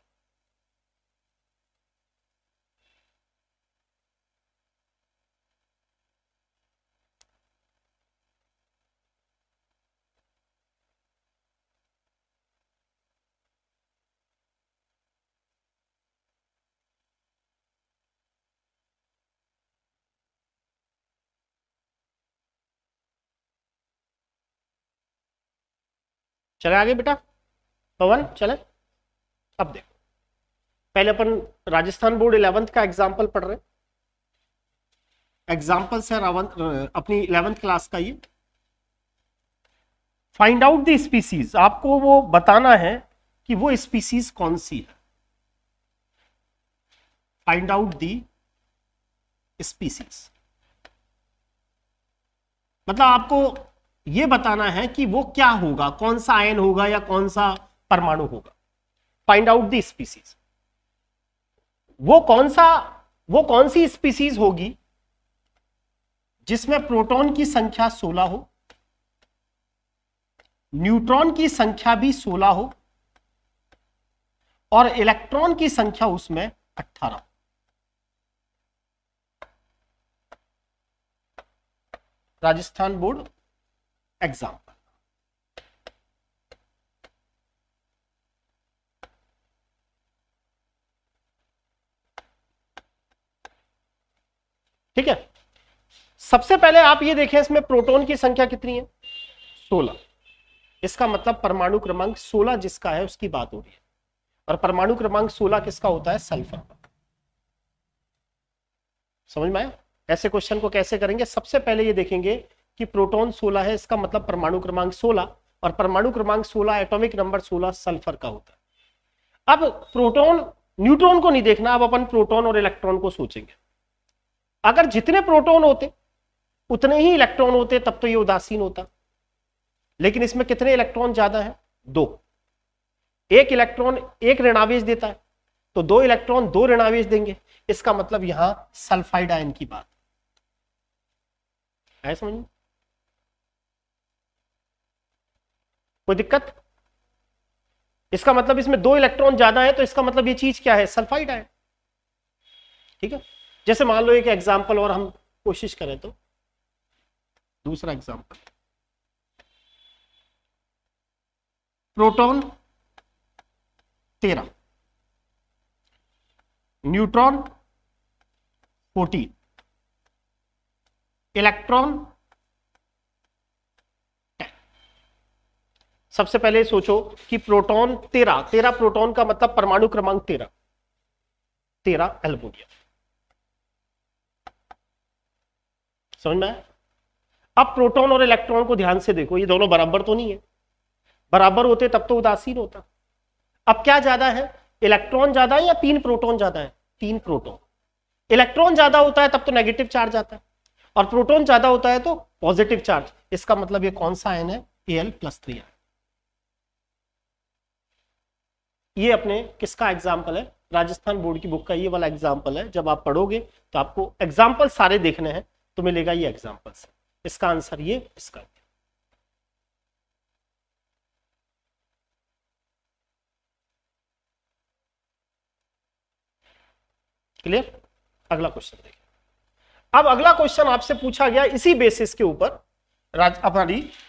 चले आगे बेटा पवन चले अब देखो पहले अपन राजस्थान बोर्ड इलेवंथ का एग्जाम्पल पढ़ रहे एग्जाम्पल्स है अपनी इलेवंथ क्लास का ये फाइंड आउट द स्पीसीज आपको वो बताना है कि वो स्पीसीज कौन सी है फाइंड आउट दी स्पीसीज मतलब आपको ये बताना है कि वो क्या होगा कौन सा आयन होगा या कौन सा परमाणु होगा फाइंड आउट द स्पीसीज वो कौन सा वो कौन सी स्पीसीज होगी जिसमें प्रोटॉन की संख्या 16 हो न्यूट्रॉन की संख्या भी 16 हो और इलेक्ट्रॉन की संख्या उसमें 18 हो राजस्थान बोर्ड example. ठीक है सबसे पहले आप ये देखें इसमें प्रोटॉन की संख्या कितनी है 16 इसका मतलब परमाणु क्रमांक 16 जिसका है उसकी बात हो रही है और परमाणु क्रमांक 16 किसका होता है सल्फर का समझ में आया ऐसे क्वेश्चन को कैसे करेंगे सबसे पहले ये देखेंगे कि प्रोटॉन 16 है इसका मतलब परमाणु क्रमांक 16 और परमाणु क्रमांक 16 एटॉमिक नंबर 16 सल्फर का होता है अब प्रोटॉन न्यूट्रॉन को नहीं देखना अब अपन प्रोटॉन और इलेक्ट्रॉन को सोचेंगे अगर जितने प्रोटोन होते उतने ही इलेक्ट्रॉन होते तब तो ये उदासीन होता लेकिन इसमें कितने इलेक्ट्रॉन ज्यादा है दो एक इलेक्ट्रॉन एक ऋणावेश देता है तो दो इलेक्ट्रॉन दो ऋणावेश देंगे इसका मतलब यहां सल्फाइड आयन की बात है समझ कोई दिक्कत इसका मतलब इसमें दो इलेक्ट्रॉन ज्यादा है तो इसका मतलब ये चीज क्या है सल्फाइड आयन ठीक है जैसे मान लो एक एग्जाम्पल और हम कोशिश करें तो दूसरा एग्जाम्पल प्रोटॉन तेरह न्यूट्रॉन फोर्टीन इलेक्ट्रॉन सबसे पहले सोचो कि प्रोटॉन तेरह तेरह प्रोटॉन का मतलब परमाणु क्रमांक तेरह तेरह एल्बोनियम समझ में अब प्रोटॉन और इलेक्ट्रॉन को ध्यान से देखो ये दोनों बराबर तो नहीं है बराबर होते तब तो उदासीन होता अब क्या ज्यादा है इलेक्ट्रॉन ज्यादा है या तीन प्रोटॉन ज्यादा है तीन प्रोटॉन इलेक्ट्रॉन ज्यादा होता है तब तो नेगेटिव चार्ज आता है और प्रोटॉन ज्यादा होता है तो पॉजिटिव चार्ज इसका मतलब ये कौन सा आयन है A L plus three ion ये अपने किसका एग्जाम्पल है राजस्थान बोर्ड की बुक का ये वाला एग्जाम्पल है जब आप पढ़ोगे तो आपको एग्जाम्पल सारे देखने हैं तो मिलेगा ये एग्जाम्पल्स इसका आंसर ये इसका क्लियर अगला क्वेश्चन देखिए अब अगला क्वेश्चन आपसे पूछा गया इसी बेसिस के ऊपर राज अपना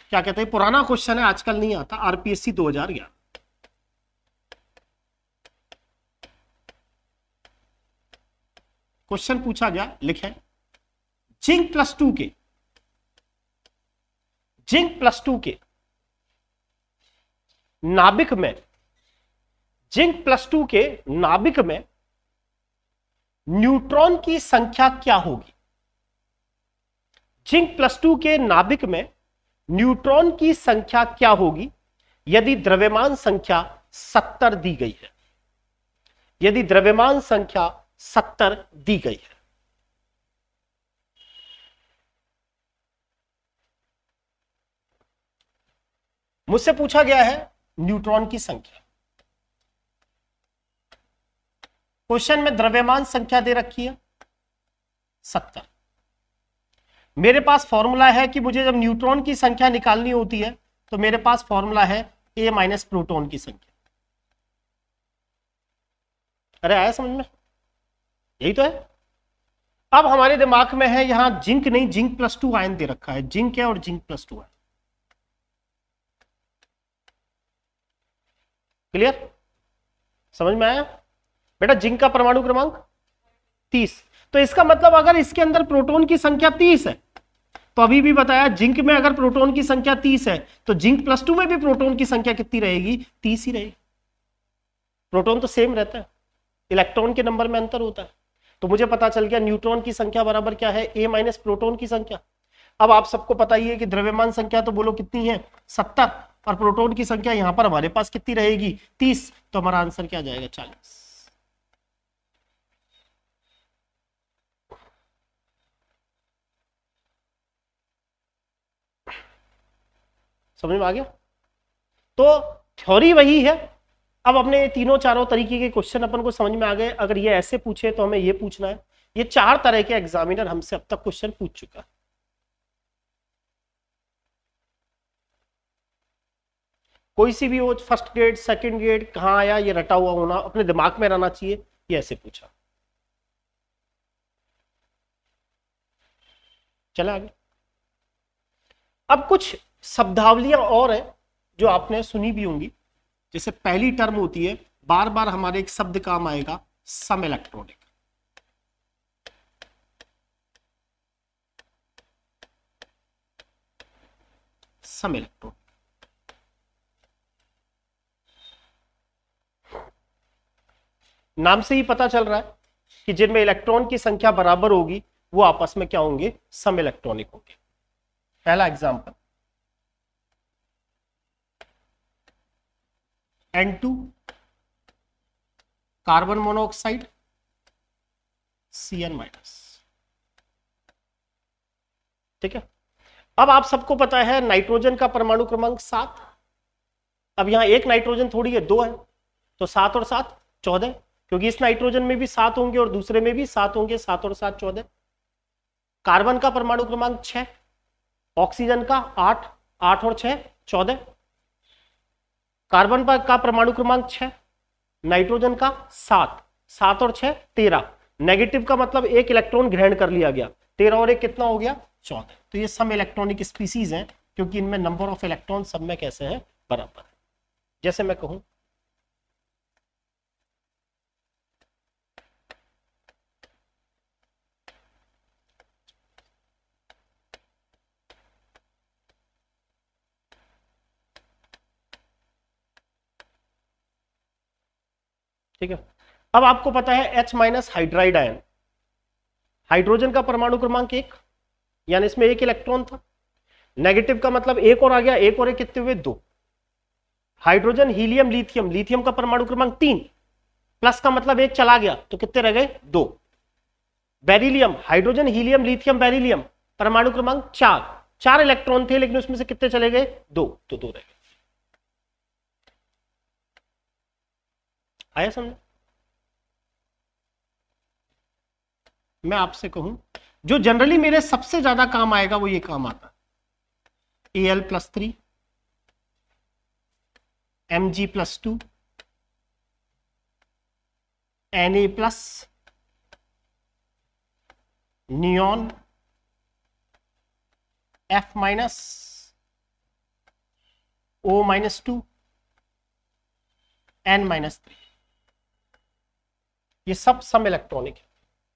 क्या कहते हैं पुराना क्वेश्चन है आजकल नहीं आता आरपीएससी 2011 क्वेश्चन पूछा गया लिखे जिंक प्लस टू के जिंक प्लस टू के नाभिक में जिंक प्लस टू के नाभिक में न्यूट्रॉन की संख्या क्या होगी जिंक प्लस टू के नाभिक में न्यूट्रॉन की संख्या क्या होगी यदि द्रव्यमान संख्या सत्तर दी गई है यदि द्रव्यमान संख्या सत्तर दी गई है मुझसे पूछा गया है न्यूट्रॉन की संख्या क्वेश्चन में द्रव्यमान संख्या दे रखी है सत्तर मेरे पास फॉर्मूला है कि मुझे जब न्यूट्रॉन की संख्या निकालनी होती है तो मेरे पास फॉर्मूला है ए माइनस प्रोटोन की संख्या अरे आया समझ में यही तो है अब हमारे दिमाग में है यहां जिंक नहीं जिंक प्लस टू आयन दे रखा है जिंक है और zinc plus two ion clear समझ में आया बेटा जिंक का परमाणु क्रमांक तीस तो इसका मतलब अगर इसके अंदर प्रोटोन की संख्या तीस है तो अभी भी बताया जिंक में अगर प्रोटोन की संख्या तीस है तो जिंक प्लस टू में भी प्रोटोन की संख्या कितनी रहेगी तीस ही रहेगी प्रोटोन तो सेम रहता है इलेक्ट्रॉन के नंबर में अंतर होता है तो मुझे पता चल गया न्यूट्रॉन की संख्या बराबर क्या है ए माइनस प्रोटोन की संख्या अब आप सबको पता ही है कि द्रव्यमान संख्या तो बोलो कितनी है सत्तर और प्रोटोन की संख्या यहां पर हमारे पास कितनी रहेगी तीस तो हमारा आंसर क्या जाएगा चालीस समझ में आ गया तो थ्योरी वही है अब अपने तीनों चारों तरीके के क्वेश्चन अपन को समझ में आ गए अगर ये ऐसे पूछे तो हमें ये पूछना है ये चार तरह के एग्जामिनर हमसे अब तक क्वेश्चन पूछ चुका है कोई सी भी हो फर्स्ट ग्रेड सेकंड ग्रेड कहाँ आया ये रटा हुआ होना अपने दिमाग में रहना चाहिए ये ऐसे पूछा चला आगे अब कुछ शब्दावलियां और हैं जो आपने सुनी भी होंगी जैसे पहली टर्म होती है बार बार हमारे एक शब्द काम आएगा सम इलेक्ट्रॉनिक सम इलेक्ट्रॉनिक नाम से ही पता चल रहा है कि जिनमें इलेक्ट्रॉन की संख्या बराबर होगी वो आपस में क्या होंगे सम इलेक्ट्रॉनिक होंगे पहला example N two carbon monoxide C N minus ठीक है अब आप सबको पता है नाइट्रोजन का परमाणु क्रमांक सात अब यहां एक नाइट्रोजन थोड़ी है दो है तो सात और सात चौदह क्योंकि इस नाइट्रोजन में भी सात होंगे और दूसरे में भी सात होंगे सात और सात चौदह कार्बन का परमाणु क्रमांक छह ऑक्सीजन का आठ आठ और छह चौदह कार्बन का परमाणु क्रमांक छह नाइट्रोजन का सात सात और छह तेरह नेगेटिव का मतलब एक इलेक्ट्रॉन ग्रहण कर लिया गया तेरह और एक कितना हो गया चौदह तो ये सब इलेक्ट्रॉनिक स्पीसीज हैं क्योंकि इनमें नंबर ऑफ इलेक्ट्रॉन सब में कैसे हैं बराबर है जैसे मैं कहूं ठीक है अब आपको पता है H minus hydride ion hydrogen का परमाणु क्रमांक एक यानी इसमें एक इलेक्ट्रॉन था नेगेटिव का मतलब एक और आ गया एक और एक कितने हुए दो हाइड्रोजन हीलियम लिथियम लिथियम का परमाणु क्रमांक तीन प्लस का मतलब एक चला गया तो कितने रह गए दो beryllium hydrogen helium lithium beryllium परमाणु क्रमांक चार चार इलेक्ट्रॉन थे लेकिन उसमें से कितने चले गए दो तो दो रह गए आया समझ मैं आपसे कहूं जो जनरली मेरे सबसे ज्यादा काम आएगा वो ये काम आता A L plus three M G plus two N A plus neon F minus O minus two N minus three ये सब सम इलेक्ट्रॉनिक है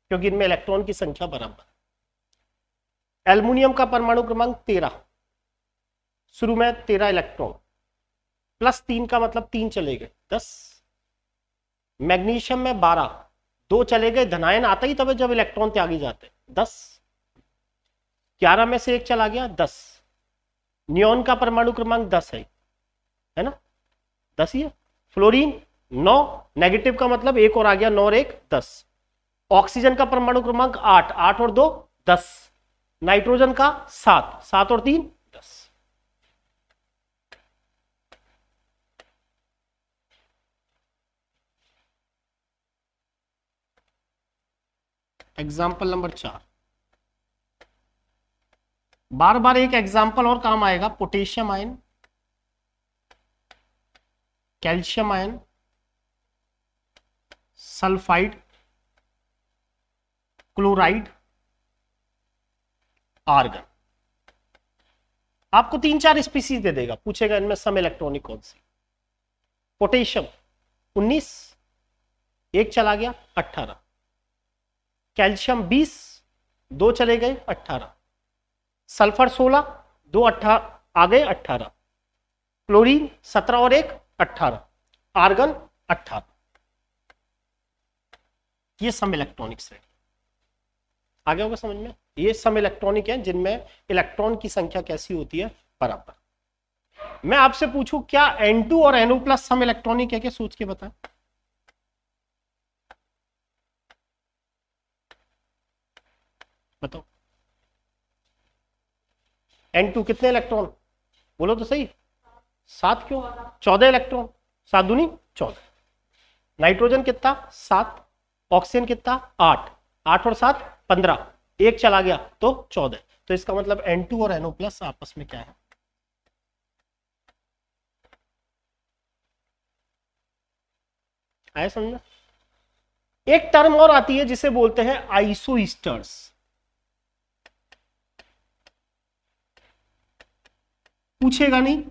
क्योंकि इनमें इलेक्ट्रॉन की संख्या बराबर एल्यूमिनियम का परमाणु क्रमांक तेरह शुरू में तेरह इलेक्ट्रॉन प्लस तीन का मतलब तीन चले गए दस मैग्नीशियम में बारह दो चले गए धनायन आता ही तब जब इलेक्ट्रॉन त्यागी जाते दस ग्यारह में से एक चला गया दस नियोन का परमाणु क्रमांक दस है है ना दस ही है फ्लोरीन नौ नेगेटिव का मतलब एक और आ गया नौ और एक दस ऑक्सीजन का परमाणु क्रमांक आठ आठ और दो दस नाइट्रोजन का सात सात और तीन दस एग्जाम्पल नंबर चार बार बार एक एग्जाम्पल और काम आएगा potassium ion calcium ion sulphide chloride argon आपको तीन चार स्पीसीज दे देगा पूछेगा इनमें सम इलेक्ट्रॉनिक कौन सी पोटेशियम 19 एक चला गया 18 कैल्शियम 20 दो चले गए 18 सल्फर 16 दो अट्ठा आ गए 18 क्लोरीन 17 और एक 18 आर्गन 18 ये सब इलेक्ट्रॉनिक्स है आगे होगा समझ में ये सब इलेक्ट्रॉनिक है जिनमें इलेक्ट्रॉन की संख्या कैसी होती है बराबर मैं आपसे पूछूं क्या N2 और NO प्लस सम इलेक्ट्रॉनिक है क्या सोच के बताएं बताओ N2 कितने इलेक्ट्रॉन बोलो तो सही सात क्यों चौदह इलेक्ट्रॉन सात दूनी चौदह नाइट्रोजन कितना सात ऑक्सीजन कितना आठ आठ और सात पंद्रह एक चला गया तो चौदह तो इसका मतलब एन टू और एनओ प्लस आपस में क्या है आया समझना एक टर्म और आती है जिसे बोलते हैं आइसोइस्टर्स पूछेगा नहीं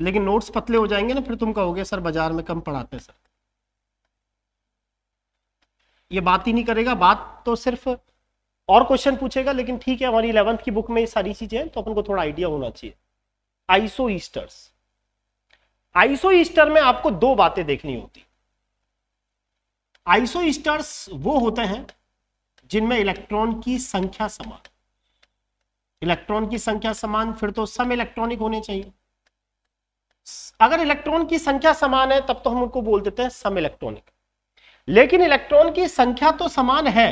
लेकिन नोट्स पतले हो जाएंगे ना फिर तुम कहोगे सर बाजार में कम पढ़ाते सर ये बात ही नहीं करेगा बात तो सिर्फ और क्वेश्चन पूछेगा लेकिन ठीक है हमारी इलेवंथ की बुक में ये सारी चीजें हैं तो अपन को थोड़ा आइडिया होना चाहिए आइसो ईस्टर्स आइसो ईस्टर में आपको दो बातें देखनी होती आइसो ईस्टर्स वो होते हैं जिनमें इलेक्ट्रॉन की संख्या समान इलेक्ट्रॉन की संख्या समान फिर तो सम इलेक्ट्रॉनिक होने चाहिए अगर इलेक्ट्रॉन की संख्या समान है तब तो हम उनको बोल देते हैं सम इलेक्ट्रॉनिक लेकिन इलेक्ट्रॉन की संख्या तो समान है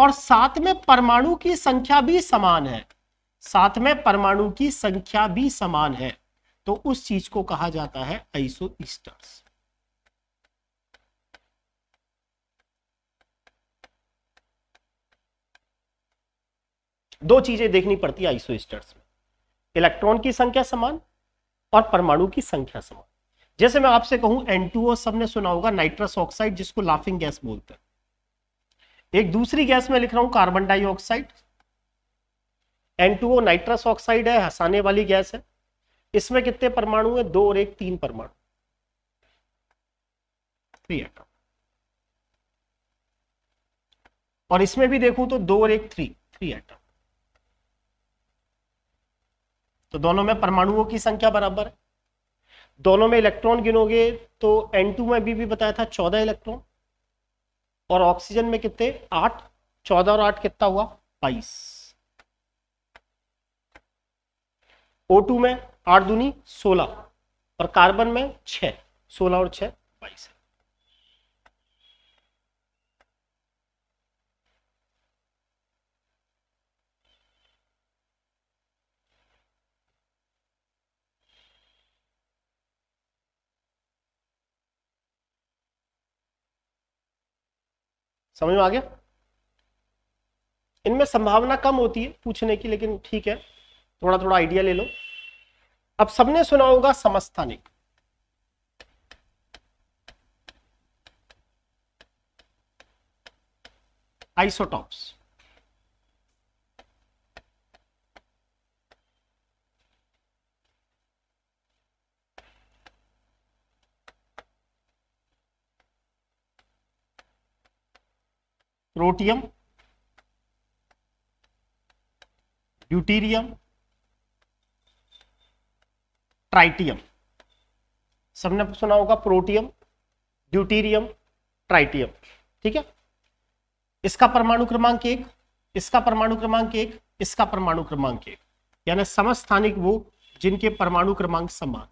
और साथ में परमाणु की संख्या भी समान है साथ में परमाणु की संख्या भी समान है तो उस चीज को कहा जाता है आइसो ईस्टर्स दो चीजें देखनी पड़ती है आइसो ईस्टर्स में इलेक्ट्रॉन की संख्या समान और परमाणु की संख्या समान जैसे मैं आपसे कहूं एन सबने सुना होगा नाइट्रस ऑक्साइड जिसको लाफिंग गैस बोलते हैं एक दूसरी गैस में लिख रहा हूं carbon dioxide N two nitrous oxide है हंसाने वाली गैस है इसमें कितने परमाणु है दो और एक तीन परमाणु तो थ्री एटम और इसमें भी देखूं तो दो और एक थ्री थ्री एटम तो दोनों में परमाणुओं की संख्या बराबर है दोनों में इलेक्ट्रॉन गिनोगे तो N2 में भी, भी बताया था चौदह इलेक्ट्रॉन और ऑक्सीजन में कितने आठ चौदह और आठ कितना हुआ बाईस O2 में आठ दूनी सोलह और कार्बन में छह सोलह और छह बाईस है समझ में आ गया इनमें संभावना कम होती है पूछने की लेकिन ठीक है थोड़ा थोड़ा आइडिया ले लो अब सबने सुना होगा समस्थानिक आइसोटॉप्स प्रोटियम ड्यूटीरियम ट्राइटियम सबने सुना होगा प्रोटियम ड्यूटीरियम ट्राइटियम ठीक है इसका परमाणु क्रमांक एक इसका परमाणु क्रमांक एक इसका परमाणु क्रमांक एक यानी समस्थानिक वो जिनके परमाणु क्रमांक समान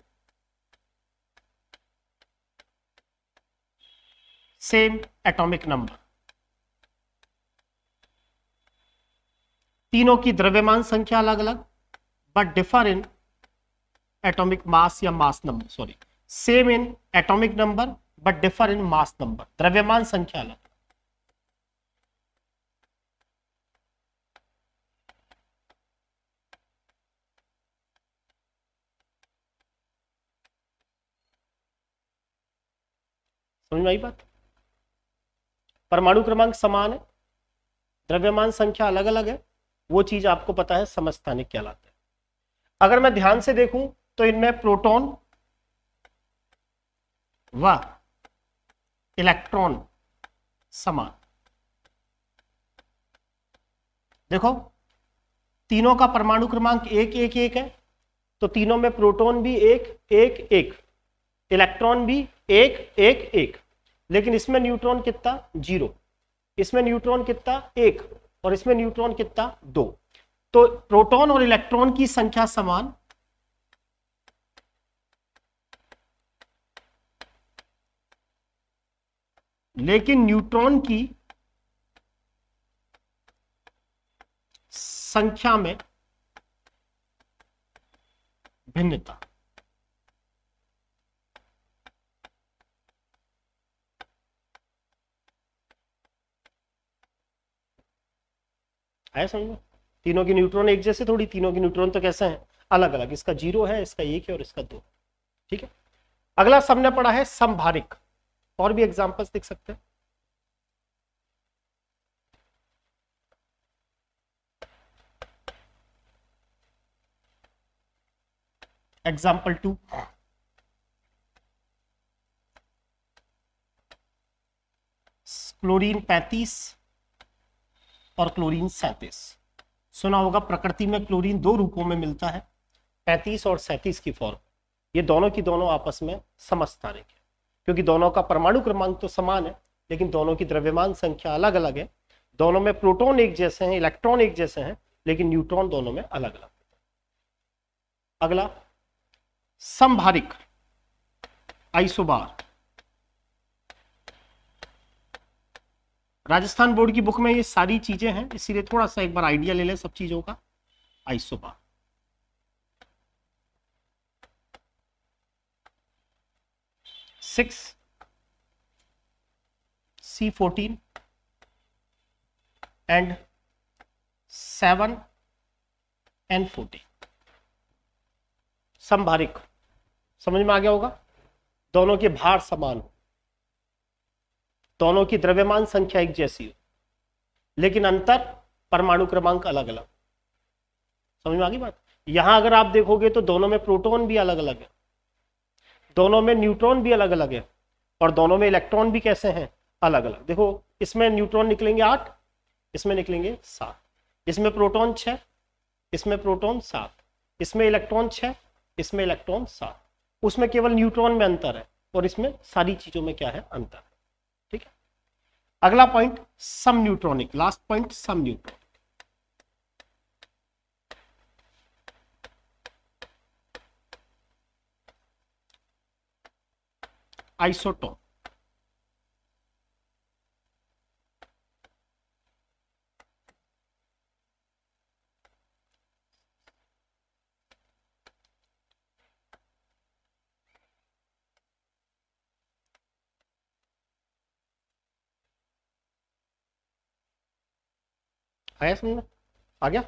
सेम एटॉमिक नंबर तीनों की द्रव्यमान संख्या अलग अलग but differ in atomic mass या mass number sorry same in atomic number but differ in mass number द्रव्यमान संख्या अलग समझ में आई बात परमाणु क्रमांक समान है द्रव्यमान संख्या अलग अलग है वो चीज आपको पता है समस्थानिक कहलाता है अगर मैं ध्यान से देखूं तो इनमें प्रोटॉन व इलेक्ट्रॉन समान देखो तीनों का परमाणु क्रमांक एक एक एक है तो तीनों में प्रोटॉन भी एक एक एक इलेक्ट्रॉन भी एक एक एक लेकिन इसमें न्यूट्रॉन कितना जीरो इसमें न्यूट्रॉन कितना एक और इसमें न्यूट्रॉन कितना दो तो प्रोटॉन और इलेक्ट्रॉन की संख्या समान लेकिन न्यूट्रॉन की संख्या में भिन्नता आया समझ में तीनों के न्यूट्रॉन एक जैसे थोड़ी तीनों के न्यूट्रॉन तो कैसे हैं अलग अलग इसका जीरो है इसका एक है और इसका दो ठीक है अगला सबने पढ़ा है संभारिक और भी एग्जाम्पल्स देख सकते हैं एग्जाम्पल टू क्लोरीन पैंतीस और क्लोरीन सैंतीस सुना होगा प्रकृति में क्लोरीन दो रूपों में मिलता है पैंतीस और सैंतीस की फॉर्म ये दोनों की दोनों आपस में समझता है क्योंकि दोनों का परमाणु क्रमांक तो समान है लेकिन दोनों की द्रव्यमान संख्या अलग अलग है दोनों में प्रोटोन एक जैसे हैं इलेक्ट्रॉन एक जैसे हैं लेकिन न्यूट्रॉन दोनों में अलग अलग अगला संभारिक आइसोबार राजस्थान बोर्ड की बुक में ये सारी चीजें हैं इसीलिए थोड़ा सा एक बार आइडिया ले लें सब चीजों का आई सुबह six C fourteen and seven and fourteen संभारिक समझ में आ गया होगा दोनों के भार समान हो दोनों की द्रव्यमान संख्या एक जैसी हो लेकिन अंतर परमाणु क्रमांक अलग अलग समझ में आ गई बात यहां अगर आप देखोगे तो दोनों में प्रोटॉन भी अलग अलग है दोनों में न्यूट्रॉन भी अलग अलग है और दोनों में इलेक्ट्रॉन भी कैसे हैं अलग अलग देखो इसमें न्यूट्रॉन निकलेंगे आठ इसमें निकलेंगे सात इसमें प्रोटॉन छः इसमें प्रोटॉन सात इसमें इलेक्ट्रॉन छः इसमें इलेक्ट्रॉन सात उसमें केवल न्यूट्रॉन में अंतर है और इसमें सारी चीज़ों में क्या है अंतर अगला पॉइंट सम न्यूट्रॉनिक लास्ट पॉइंट सम न्यूट्रॉनिक आइसोटोप आया समझ में आ गया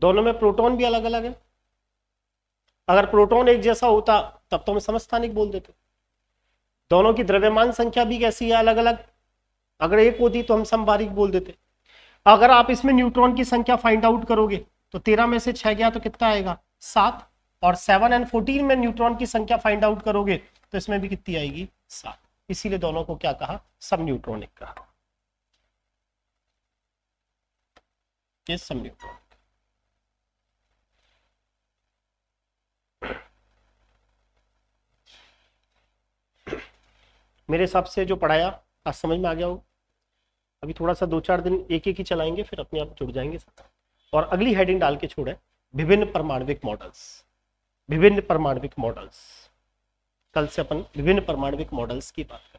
दोनों में प्रोटॉन भी अलग अलग है अगर प्रोटॉन एक जैसा होता तब तो हम समस्थानिक बोल देते दोनों की द्रव्यमान संख्या भी कैसी है अलग अलग अगर एक होती तो हम संभारिक बोल देते अगर आप इसमें न्यूट्रॉन की संख्या फाइंड आउट करोगे तो तेरह में से छह गया तो कितना आएगा सात और सेवन एंड फोर्टीन में न्यूट्रॉन की संख्या फाइंड आउट करोगे तो इसमें भी कितनी आएगी सात इसीलिए दोनों को क्या कहा सब न्यूट्रॉनिक कहा is semiotic. मेरे हिसाब से जो पढ़ाया आज समझ में आ गया हो अभी थोड़ा सा दो चार दिन एक एक ही चलाएंगे फिर अपने आप जुड़ जाएंगे और अगली हेडिंग डाल के छोड़े विभिन्न परमाणविक मॉडल्स विभिन्न परमाणविक मॉडल्स कल से अपन विभिन्न परमाणविक मॉडल्स की बात